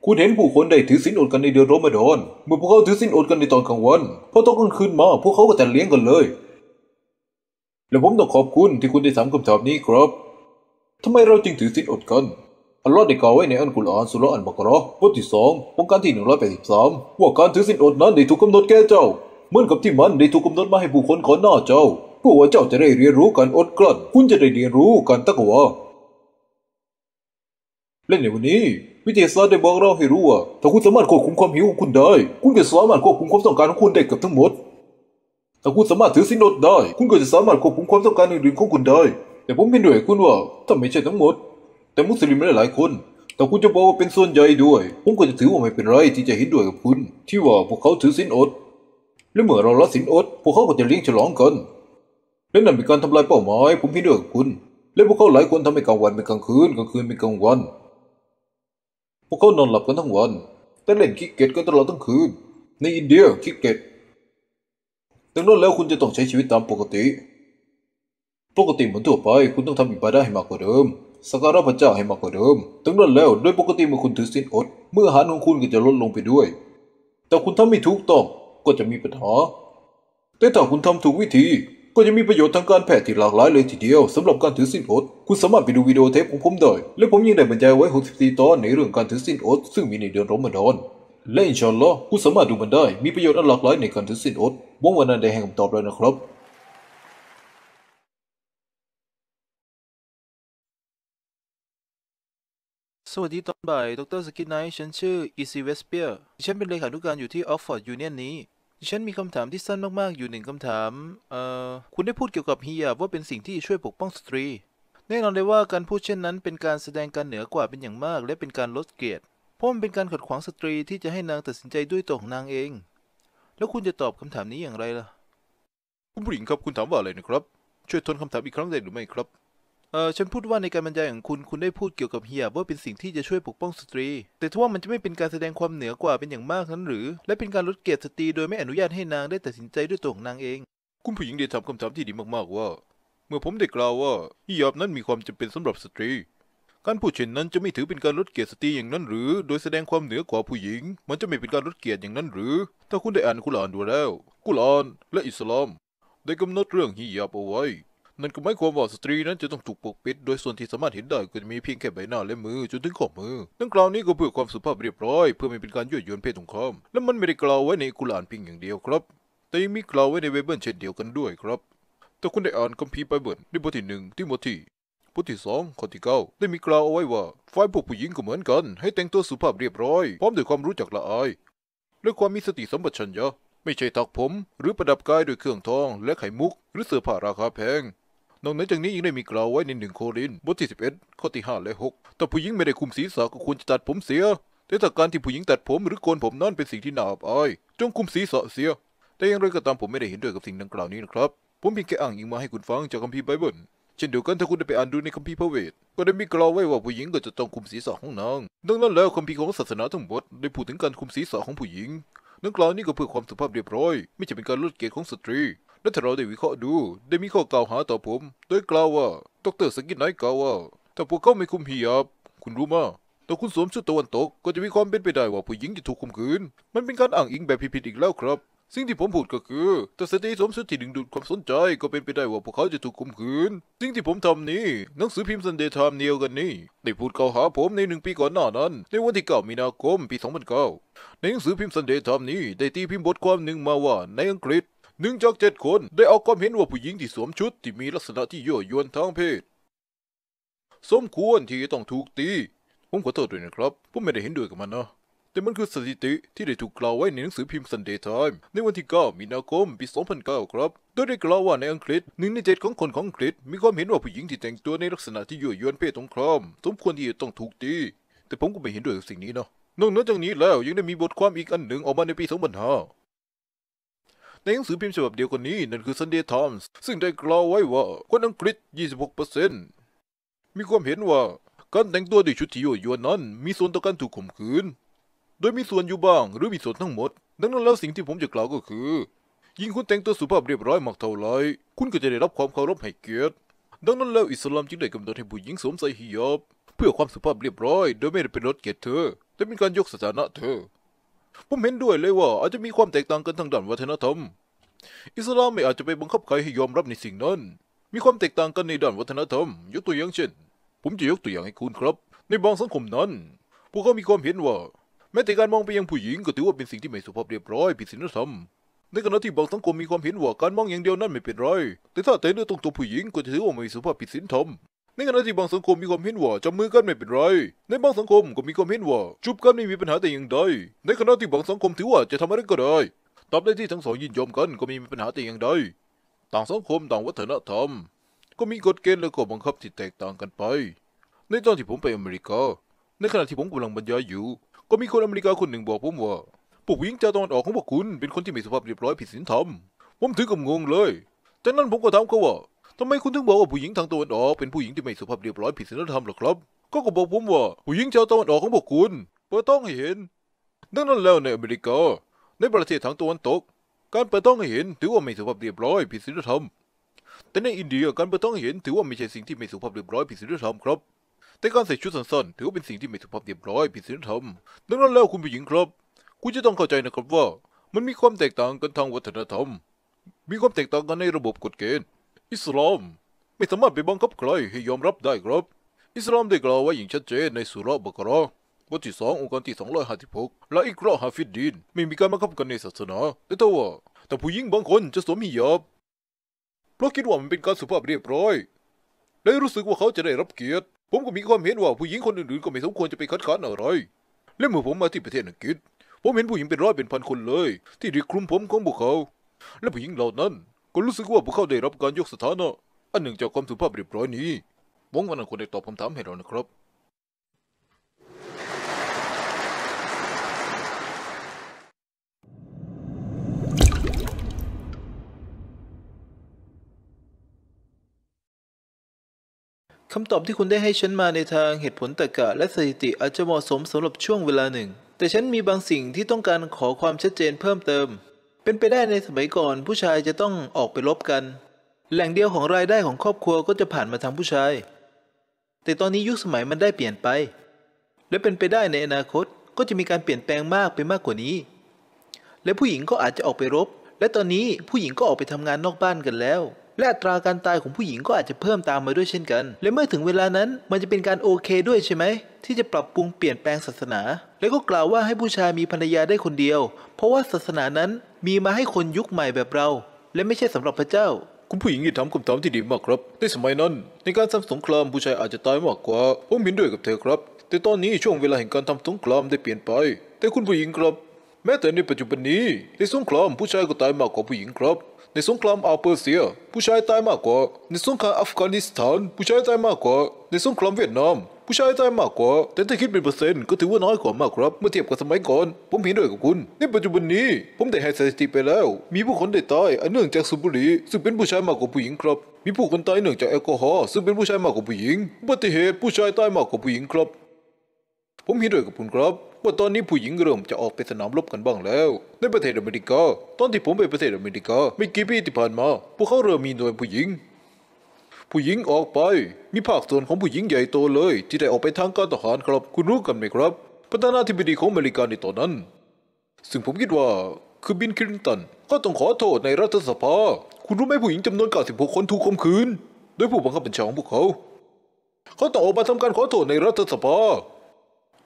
คุณเห็นผู้คนได้ถือศีลอดกันในเดือนรอมฎอน เมื่อพวกเขาถือศีลอดกันในตอนกลางวันพอตนกลางคืนมา พวกเขาก็แต่เลี้ยงกันเลย และผมต้องขอบคุณที่คุณได้ถามคำถามนี้ครับทำไมเราจึงถือศีลอดกันอัลลอฮ์ได้กล่าวไว้ในอัลกุรอานสุรอันบักรอบทที่สององการที่หนึ่งร้อยแปดสิบสามว่าการถือศีลอดนั้นได้ถูกกำหนดแก่เจ้าเหมือนกับที่มันได้ถูกกำหนดมาให้ผู้คนขอหน้าเจ้าพื่อว่าเจ้าจะได้เรียนรู้การอดกลั้นคุณจะได้เรียนรู้การตะกวาเลนในวันนี้วิทยาศาสตร์ได้บอกเราให้รู้ว่า ถ้าคุณสามารถควบคุมความหิวของคุณได้ คุณก็สามารถควบคุมความต้องการของคุณได้เกือบทั้งหมด ถ้าคุณสามารถถือสินอดได้ คุณก็จะสามารถควบคุมความต้องการอื่นๆของคุณได้ แต่ผมเห็นด้วยคุณว่า ถ้าไม่ใช่ทั้งหมด แต่มุสลิมหลายๆคน แต่คุณจะบอกว่าเป็นส่วนใหญ่ด้วยผมก็จะถือว่าไม่เป็นไรที่จะเห็นด้วยกับคุณที่ว่าพวกเขาถือสินอด และเมื่อเราละสินอด พวกเขาก็จะเลี้ยงฉลองกันและนั่นเป็นการทำลายเป้าหมายผมพิจาดณากคุณ และพวกเขาหลายคนทำให้กลางวันเป็นกลางคืนกลางคืนเป็นกลางวัน พวกเขานอนหลับกันทั้งวันแต่เล่นคิกเกตกันตลอดทั้งคืนในอินเดียคิกเกตดังนั้นแล้วคุณจะต้องใช้ชีวิตตามปกติ ปกติเหมือนทั่วไปคุณต้องทำอิบาดาให้มากกว่าเดิมสักการะพระเจ้าให้มากกว่าเดิมดังนั้นแล้วโดยปกติเมื่อคุณถือศีลอด เมื่ออาหารของคุณก็จะลดลงไปด้วย แต่คุณทำไม่ถูกต้องก็จะมีปัญหาแต่ถ้าคุณทำถูกวิธีก็ยังมีประโยชน์ทางการแพทย์ที่หลากหลายเลยทีเดียวสำหรับการถือสินอดคุณสามารถไปดูวิดีโอเทปของผมได้และผมยังได้บรรยายไว้64ตอนในเรื่องการถือสินอดซึ่งมีในเดือนรอมฎอน และอินชอนลอคุณสามารถดูมันได้ มีประโยชน์อันหลากหลายในการถือสินอดวังวันนั้นได้ให้คำตอบแล้วนะครับ สวัสดีตอนบ่ายดรสกิทไนท์ฉันชื่ออีซีเวสเปียร์ฉันเป็นเลขานุการอยู่ที่ออกฟอร์ดยูเนียนนี้ดิฉันมีคำถามที่สั้นมากๆ อยู่หนึ่งคำถาม เอ่อ คุณได้พูดเกี่ยวกับฮิญาบว่าเป็นสิ่งที่ช่วยปกป้องสตรี แน่นอนเลยว่าการพูดเช่นนั้นเป็นการแสดงการเหนือกว่าเป็นอย่างมาก และเป็นการลดเกียรติเพราะมันเป็นการขัดขวางสตรีที่จะให้นางตัดสินใจด้วยตัวของนางเอง แล้วคุณจะตอบคำถามนี้อย่างไรล่ะ คุณผู้หญิงครับคุณถามว่าอะไรนะครับ ช่วยทนคำถามอีกครั้งได้หรือไม่ครับเออฉันพูดว่าในการบรรยายของคุณคุณได้พูดเกี่ยวกับเฮียว่าเป็นสิ่งที่จะช่วยปกป้องสตรี แต่ทว่ามันจะไม่เป็นการแสดงความเหนือกว่าเป็นอย่างมากนั้นหรือ และเป็นการลดเกียรติสตรีโดยไม่อนุญาตให้นางได้ตัดสินใจด้วยตัวของนางเอง คุณผู้หญิงได้ถามคำถามที่ดีมากๆว่า เมื่อผมได้กล่าวว่าเฮียบนั้นมีความจำเป็นสำหรับสตรี การพูดเช่นนั้นจะไม่ถือเป็นการลดเกียรติสตรีอย่างนั้นหรือ โดยแสดงความเหนือกว่าผู้หญิง มันจะไม่เป็นการลดเกียรติอย่างนั้นหรือ ถ้าคุณได้อ่านกุรอานดูแล้ว กุรอานและอิสลามได้กาหนดเรื่องฮียบเอาไว้นั่นก็หมายความว่าสตรีนั้นจะต้องถูกปกปิดโดยส่วนที่สามารถเห็นได้ก็จะมีเพียงแค่ใบหน้าและมือจนถึงข้อมือดังกล่าวนี้ก็เพื่อความสุภาพเรียบร้อย เพื่อไม่เป็นการยั่วยวนเพศตรงข้าม และมันไม่ได้กล่าวไว้ในกุรอานเพียงอย่างเดียวครับ แต่ยังมีกล่าวไว้ในเวเบิลเช่นเดียวกันด้วยครับ แต่คุณได้อ่านคัมภีร์ไบเบิลในบทที่หนึ่งที่บทที่ บทที่สองข้อที่เก้าได้มีกล่าวเอาไว้ว่า ฝ่ายพวกผู้หญิงก็เหมือนกัน ให้แต่งตัวสุภาพเรียบร้อยพร้อมด้วยความรู้จักละอาย และความมีสติสัมปชัญญะไม่ใช่ตักผม หรือประดับกายด้วยเครื่องทอง และไขมุก หรือเสื้อผ้าราคาแพงนอกจากนี้ยังได้มีกล่าวไว้ในหนึ่งโครินบทที่สิบเอ็ดข้อที่ห้าและหกถ้าผู้หญิงไม่ได้คุมศีรษะก็ควรจะตัดผมเสีย แต่ถ้าการที่ผู้หญิงตัดผมหรือโกนผมนั่นเป็นสิ่งที่น่าอับอายจงคุมศีรษะเสีย แต่อย่างไรก็ตามผมไม่ได้เห็นด้วยกับสิ่งดังกล่าวนี้นะครับ ผมเพียงแค่อ้างอิงมาให้คุณฟังจากคัมภีร์ไบเบิล เช่นเดียวกันถ้าคุณได้ไปอ่านดูในคัมภีร์พระเวทก็ได้มีกล่าวไว้ว่าผู้หญิงก็จะต้องคุมศีรษะของนาง ดังนั้นแล้วคัมภีร์ของศาสนาทั้งหมดได้พูดถึงการคุมศีรษะของผู้หญิงดังกล่าวนี้ก็เพื่อความสุภาพเรียบร้อย ไม่ใช่เป็นการลดเกียรติของสตรีั่นถ้าเราได้วิเคราะห์ดู ได้มีข้อกล่าวหาต่อผม โดยกล่าวว่า ดรสกินไนท์กล่าวว่าถ้าพวกเขาไม่คุมหิยบคุณรู้มาแต่คุณสวมชุดตะวันตกก็จะมีความเป็นไปได้ว่าผู้หญิงจะถูกข่มขืน มันเป็นการอ้างอิงแบบผิดๆอีกแล้วครับ สิ่งที่ผมพูดก็คือ แต่สตรีสวมชุดที่ดึงดูดความสนใจ ก็เป็นไปได้ว่าพวกเขาจะถูกข่มขืน สิ่งที่ผมทำนี้หนังสือพิมพ์ซันเดย์ไทม์เนียวกันนี้ได้พูดกล่าวหาผมในหนึ่งปีก่อนหน้านั้น ในวันที่เก้ามีนาคมปี 2009ในหนังสือพิมพ์ซันเดย์ไทม์นี้ได้ตีพิมพ์บทความหนึ่งมาว่าในอังกฤษหนึ่งจากเจ็ดคนได้ออกความเห็นว่าผู้หญิงที่สวมชุดที่มีลักษณะที่ยั่วยวนทางเพศ สมควรที่ต้องถูกตีผมขอโทษด้วยนะครับผมไม่ได้เห็นด้วยกับมันนะแต่มันคือสถิติที่ได้ถูกกล่าวไว้ในหนังสือพิมพ์ Sunday Time ในวันที่ 9 มีนาคม ปี2009 ครับ โดยได้กล่าวว่าในอังกฤษหนึ่งในเจ็ดของคนของอังกฤษมีความเห็นว่าผู้หญิงที่แต่งตัวในลักษณะที่ยั่วยวนเพศตรงครามสมควรที่จะต้องถูกตีแต่ผมก็ไม่เห็นด้วยกับสิ่งนี้นะนอกจากนี้แล้วยังได้มีบทความอีกอันหนึ่งออกมาในปี 2005ในหนังสือพิมพ์ฉบับเดียวกันนี้นั่นคือ Sunday Times ซึ่งได้กล่าวไว้ว่าคนอังกฤษ 26%มีความเห็นว่าการแต่งตัวด้วยชุดที่โยยวนนั้น มีส่วนต่อการถูกข่มขืน โดยมีส่วนอยู่บ้างหรือมีส่วนทั้งหมด ดังนั้นแล้วสิ่งที่ผมจะกล่าวก็คือ ยิ่งคุณแต่งตัวสุภาพเรียบร้อยมากเท่าไรคุณก็จะได้รับความเคารพให้เกียรติดังนั้นแล้วอิสลามจึงได้กำหนดให้ผู้หญิงสวมใส่ฮิญาบเพื่อความสุภาพเรียบร้อยโดยไม่ได้เป็นลดเกียรติเธอ แต่เป็นการยกสถานะเธอผมเห็นด้วยเลยว่าอาจจะมีความแตกต่างกันทางด้านวัฒนธรรม อิสลามไม่อาจจะไปบังคับใครให้ยอมรับในสิ่งนั้น มีความแตกต่างกันในด้านวัฒนธรรมยกตัวอย่างเช่น ผมจะยกตัวอย่างให้คุณครับ ในบางสังคมนั้น พวกเขา มีความเห็นว่า แม้แต่การมองไปยังผู้หญิงก็ถือว่าเป็นสิ่งที่ไม่สุภาพเรียบร้อยผิดศีลธรรม ในขณะที่บางสังคมมีความเห็นว่าการมองอย่างเดียวนั้นไม่เป็นไร แต่ถ้าเตะเนื้อตรงตัวผู้หญิงก็ถือว่าไม่สุภาพผิดศีลธรรมในขณะที่บางสังคมมีความเห็นว่าจับมือกันไม่เป็นไร ในบางสังคมก็มีความเห็นว่าจูบกันไม่มีปัญหาแต่อย่างใด ในขณะที่บางสังคมถือว่าจะทำอะไรก็ได้ ตอบได้ที่ทั้งสองยินยอมกันก็มีปัญหาแต่อย่างใด ต่างสังคมต่างวัฒนธรรม ก็มี กฎเกณฑ์และกฎบังคับที่แตกต่างกันไป ในตอนที่ผมไปอเมริกา ในขณะที่ผมกำลังบรรยายอยู่ ก็มีคนอเมริกาคนหนึ่งบอกผมว่า พวกหญิงจากตอนออกของพวกคุณ เป็นคนที่มีสภาพเรียบร้อยผิดศีลธรรม ผมถือกับงงเลยจากนั้นผมก็ถามเขาว่าทำไมคุณถึงบอกว่าผู้หญิงทางตะวันออกเป็นผู้หญิงที่ไม่สุภาพเรียบร้อยผิดศีลธรรมหรอครับ ก็ก็บอกผมว่าผู้หญิงชาวตะวันออกของพวกคุณเปิดต้องให้เห็น ดังนั้นแล้วในอเมริกา ในประเทศทางตะวันตก การเปิดต้องให้เห็นถือว่าไม่สุภาพเรียบร้อยผิดศีลธรรม แต่ในอินเดียการเปิดต้องให้เห็นถือว่าไม่ใช่สิ่งที่ไม่สุภาพเรียบร้อยผิดศีลธรรมครับ แต่การใส่ชุดสั้นๆถือว่าเป็นสิ่งที่ไม่สุภาพเรียบร้อยผิดศีลธรรมดังนั้นแล้วคุณผู้หญิงครับคุณจะต้องเข้าใจนะครับว่ามันมีความแตกต่างกันทางวัฒนธรรม มีความแตกต่างกันในระบบกฎเกณฑ์อิสลามไม่สามารถไปบังคับใครให้ยอมรับได้ครับ อิสลามได้กล่าวไว้อย่างชัดเจนในสุรบักรอบทที่สององค์การที่สองร้อยห้าสิบหกและอิกราฮาฟิดดินไม่มีการบังคับกันในศาสนา แต่ถ้าว่า แต่ผู้หญิงบางคนจะสวมฮิญาบเพราะคิดว่ามันเป็นการสุภาพเรียบร้อย และรู้สึกว่าเขาจะได้รับเกียรติผมก็มีความเห็นว่าผู้หญิงคนอื่นๆก็ไม่สมควรจะไปคัดค้านอะไรและเมื่อผมมาที่ประเทศอังกฤษ ผมเห็นผู้หญิงเป็นร้อยเป็นพันคนเลย ที่ดีคลุมผมของพวกเขา และผู้หญิงเหล่านั้นก็รู้สึกว่าพวกเขาได้รับการยกสถานะอันหนึ่งจากความสุภาพเรียบร้อยนี้วงว่านันคนได้ตอบคำถามให้เรานะครับคำตอบที่คุณได้ให้ฉันมาในทางเหตุผลตรรกะ และสถิติอาจจะเหมาะสมสำหรับช่วงเวลาหนึ่ง แต่ฉันมีบางสิ่งที่ต้องการขอความชัดเจนเพิ่มเติมเป็นไปได้ในสมัยก่อนผู้ชายจะต้องออกไปรบกัน แหล่งเดียวของรายได้ของครอบครัวก็จะผ่านมาทางผู้ชาย แต่ตอนนี้ยุคสมัยมันได้เปลี่ยนไป และเป็นไปได้ในอนาคตก็จะมีการเปลี่ยนแปลงมากไปมากกว่านี้ และผู้หญิงก็อาจจะออกไปรบ และตอนนี้ผู้หญิงก็ออกไปทำงานนอกบ้านกันแล้ว และอัตราการตายของผู้หญิงก็อาจจะเพิ่มตามมาด้วยเช่นกัน และเมื่อถึงเวลานั้นมันจะเป็นการโอเค ด้วยใช่ไหมที่จะปรับปรุงเปลี่ยนแปลงศาสนา และก็กล่าวว่าให้ผู้ชายมีภรรยาได้คนเดียว เพราะว่าศาสนานั้นมีมาให้คนยุคใหม่แบบเรา และไม่ใช่สำหรับพระเจ้า คุณผู้หญิงได้ทำคำถามที่ดีมากครับ ในสมัยนั้น ในการทำสงครามผู้ชายอาจจะตายมากกว่า ผมเห็นด้วยกับเธอครับ แต่ตอนนี้ช่วงเวลาแห่งการทำสงครามได้เปลี่ยนไป แต่คุณผู้หญิงครับ แม้แต่ในปัจจุบันนี้ ในสงครามผู้ชายก็ตายมากกว่าผู้หญิงครับ ในสงครามอาเปอร์เซียผู้ชายตายมากกว่า ในสงครามอัฟกานิสถานผู้ชายตายมากกว่า ในสงครามเวียดนามผู้ชายตายมากกว่าแต่ถ้าคิดเป็นเปอร์เซ็นต์ก็ถือว่าน้อยกว่ามากครับ เมื่อเทียบกับสมัยก่อน ผมเห็นด้วยกับคุณ ในปัจจุบันนี้ผมได้ให้สถิติไปแล้ว มีผู้คนได้ตายอันเนื่องจากสูบบุหรี่ซึ่งเป็นผู้ชายมากกว่าผู้หญิงครับ มีผู้คนตายเนื่องจากแอลกอฮอล์ซึ่งเป็นผู้ชายมากกว่าผู้หญิงอุบัติเหตุผู้ชายตายมากกว่าผู้หญิงครับ ผมเห็นด้วยกับคุณครับ ว่าตอนนี้ผู้หญิงเริ่มจะออกไปสนามรบกันบ้างแล้ว ในประเทศอเมริกา ตอนที่ผมไปประเทศอเมริกาไม่กี่ปีที่ผ่านมาพวกเขาเริ่มมีหน่วยผู้หญิงผู้หญิงออกไปมีภาคส่วนของผู้หญิงใหญ่โตเลย ที่ได้ออกไปทางการทหารครับ คุณรู้กันไหมครับประธานาธิบดีของอเมริกาในตอนนั้น ซึ่งผมคิดว่าคือบินคลินตันก็ต้องขอโทษในรัฐสภา คุณรู้ไหมผู้หญิงจำนวน96คนถูกข่มขืน โดยผู้บังคับบัญชาของพวกเขา เขาต้องออกมาทำการขอโทษในรัฐสภา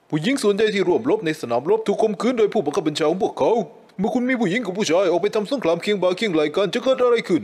ผู้หญิงส่วนใหญ่ที่ร่วมรบในสนามรบถูกข่มขืนโดยผู้บังคับบัญชาของพวกเขา เมื่อคุณมีผู้หญิงกับผู้ชายออกไปทำสงครามเคียงบ่าเคียงไหลกันจะเกิดอะไรขึ้น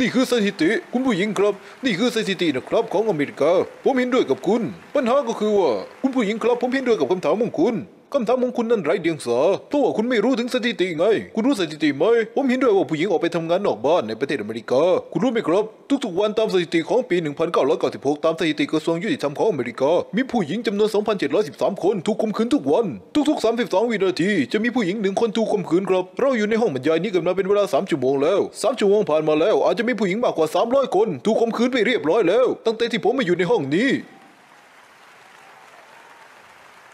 นี่คือสถิติคุณผู้หญิงครับ นี่คือสถิตินะครับของอเมริกา ผมเห็นด้วยกับคุณ ปัญหาก็คือว่าคุณผู้หญิงครับผมเห็นด้วยกับคำถามของคุณคำถามของคุณนั่นไร้เดียงสาเพราะว่าคุณไม่รู้ถึงสถิติไง คุณรู้สถิติไหม ผมเห็นด้วยว่าผู้หญิงออกไปทำงานนอกบ้านในประเทศอเมริกา คุณรู้ไหมครับทุก ๆ วันตามสถิติของปี 1996 ตามสถิติกระทรวงยุติธรรมของอเมริกา มีผู้หญิงจำนวน 2,713 คน ถูกข่มขืนทุกวัน ทุกๆ 32 วินาทีจะมีผู้หญิงหนึ่งคนถูกข่มขืนครับ เราอยู่ในห้องบรรยายนี้กันมาเป็นเวลา 3 ชั่วโมงแล้ว 3 ชั่วโมงผ่านมาแล้วอาจจะมีผู้หญิงมากกว่า 300 คนถูกข่มขืนไปเรียบร้อยแล้ว ตั้งแต่ที่ผมมาอยู่ในห้องนี้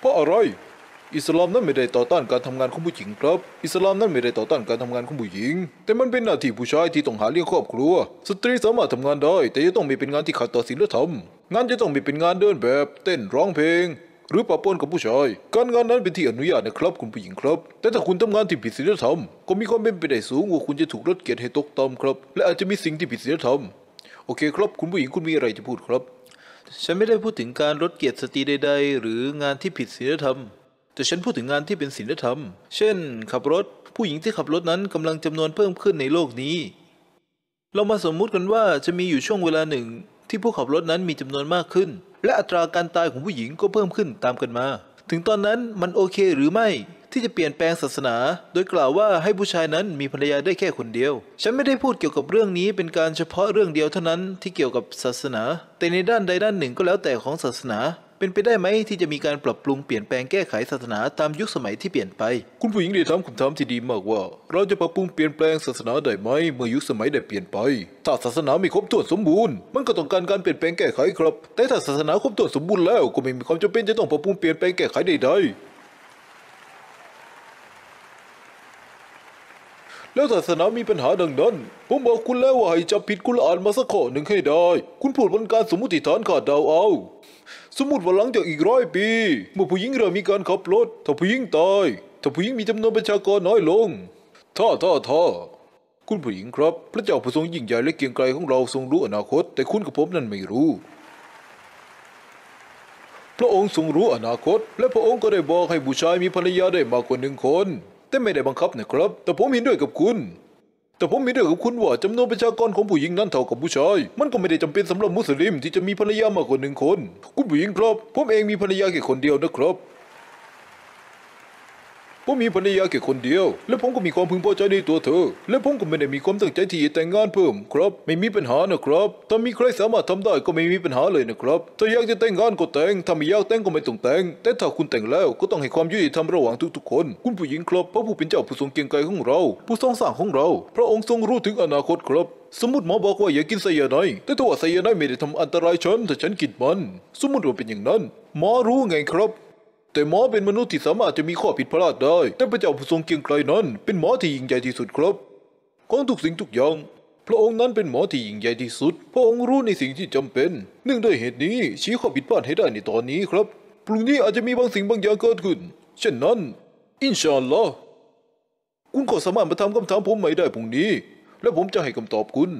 เพราะอะไรอิสลามนั้นไม่ได้ต่อต้านการทำงานของผู้หญิงครับ อิสลามนั้นไม่ได้ต่อต้านการทำงานของผู้หญิง แต่มันเป็นหน้าที่ผู้ชายที่ต้องหาเลี้ยงครอบครัว สตรีสามารถทำงานได้ แต่จะต้องมีเป็นงานที่ขัดต่อศีลธรรม งานจะต้องมีเป็นงานเดินแบบ เต้น ร้องเพลง หรือปะปนกับผู้ชาย การงานนั้นเป็นที่อนุญาตนะครับคุณผู้หญิงครับ แต่ถ้าคุณทำงานที่ผิดศีลธรรมก็มีความเป็นไปได้สูงว่าคุณจะถูกลดเกียรติให้ตกต่ำครับ และอาจจะมีสิ่งที่ผิดศีลธรรม โอเคครับ คุณผู้หญิงคุณมีอะไรจะพูดครับ ฉันไม่ได้พูดถึงการลดเกียรติสตรีใด ๆ หรืองานที่ผิดศีลธรรมแต่ฉันพูดถึงงานที่เป็นศีลธรรม เช่น ขับรถ ผู้หญิงที่ขับรถ นั้นกำลังจำนวนเพิ่มขึ้นในโลกนี้ เรามาสมมุติกันว่าจะมีอยู่ช่วงเวลาหนึ่ง ที่ผู้ขับรถนั้นมีจำนวนมากขึ้น และอัตราการตายของผู้หญิงก็เพิ่มขึ้นตามกันมา ถึงตอนนั้นมันโอเคหรือไม่ ที่จะเปลี่ยนแปลงศาสนา โดยกล่าวว่าให้ผู้ชายนั้นมีภรรยาได้แค่คนเดียว ฉันไม่ได้พูดเกี่ยวกับเรื่องนี้ เป็นการเฉพาะเรื่องเดียวเท่านั้นที่เกี่ยวกับศาสนา แต่ในด้านใดด้านหนึ่งก็แล้วแต่ของศาสนาเป็นไปได้ไหมที่จะมีการปรับปรุงเปลี่ยนแปลงแก้ไขศาสนาตามยุคสมัยที่เปลี่ยนไป คุณผู้หญิงได้ถามคำถามที่ดีมากว่าเราจะปรับปรุงเปลี่ยนแปลงศาสนาได้ไหมเมื่อยุคสมัยได้เปลี่ยนไปถ้าศาสนาไม่ครบถ้วนสมบูรณ์ มันก็ต้องการการเปลี่ยนแปลงแก้ไขครับแต่ถ้าศาสนาครบถ้วนสมบูรณ์แล้วก็ไม่มีความจำเป็นจะต้องปรับปรุงเปลี่ยนแปลงแก้ไขใดๆแล้วศาสนามีปัญหาดังนั้น ผมบอกคุณแล้วว่าให้จับผิดกุรอานมาสักข้อหนึ่งให้ได้ คุณพูดบนการสมมติฐานขาดเดาเอาสมมติว่าหลังจากอีกร้อยปีเมื่อผู้หญิงเริ่มมีการขับรถถ้าผู้หญิงตายถ้าผู้หญิงมีจำนวนประชากรน้อยลง ท่าท่าท่าคุณผู้หญิงครับพระเจ้าผู้ทรงยิ่งใหญ่และเกียงไกรของเราทรงรู้อนาคต แต่คุณกับผมนั้นไม่รู้ พระองค์ทรงรู้อนาคต และพระองค์ก็ได้บอกให้บุชายมีภรรยาได้มากกว่าหนึ่งคน แต่ไม่ได้บังคับนะครับ แต่ผมเห็นด้วยกับคุณแต่ผมมีเรื่องกับคุณว่า จำนวนประชากรของผู้หญิงนั้นเท่ากับผู้ชาย มันก็ไม่ได้จำเป็นสำหรับมุสลิมที่จะมีภรรยามากกว่าหนึ่งคน คุณผู้หญิงครับ ผมเองมีภรรยาแค่คนเดียวนะครับผมมีภรรยาแค่คนเดียว และผมก็มีความพึงพอใจในตัวเธอ และผมก็ไม่ได้มีความตั้งใจที่จะแต่งงานเพิ่มครับ ไม่มีปัญหานะครับ ถ้ามีใครสามารถทำได้ก็ไม่มีปัญหาเลยนะครับ ถ้าอยากจะแต่งงานก็แต่งถ้าไม่อยากแต่งก็ไม่ต้องแต่ง แต่ถ้าคุณแต่งแล้วก็ต้องให้ความยุติธรรมระหว่างทุกๆคน คุณผู้หญิงครับพระผู้เป็นเจ้าผู้ทรงเกียรติไกรของเรา ผู้ทรงสร้างของเรา พระองค์ทรงรู้ถึงอนาคตครับ สมมติหมอบอกว่าอย่ากินไซยาไนแต่ถ้าว่าไซยาไนไม่ได้ทำอันตรายฉันแต่ฉันกินมัน สมมติว่าเป็นอย่างนั้น หมอรู้ไงครับแต่หมอเป็นมนุษย์ที่สามารถจะมีข้อผิดพลาดได้ แต่พระเจ้าผู้ทรงเกียงไกรนั้น เป็นหมอที่ยิ่งใหญ่ที่สุดครับ ของทุกสิ่งทุกอย่างพระองค์นั้นเป็นหมอที่ยิ่งใหญ่ที่สุด พระองค์รู้ในสิ่งที่จำเป็นเนื่องด้วยเหตุนี้ ชี้ข้อผิดพลาดให้ได้ในตอนนี้ครับพรุ่งนี้อาจจะมีบางสิ่งบางอย่างเกิดขึ้น เช่นนั้น อินชาอัลลอฮ์คุณก็สามารถมาทำคำถามผมใหม่ได้พรุ่งนี้ และผมจะให้คำตอบคุณ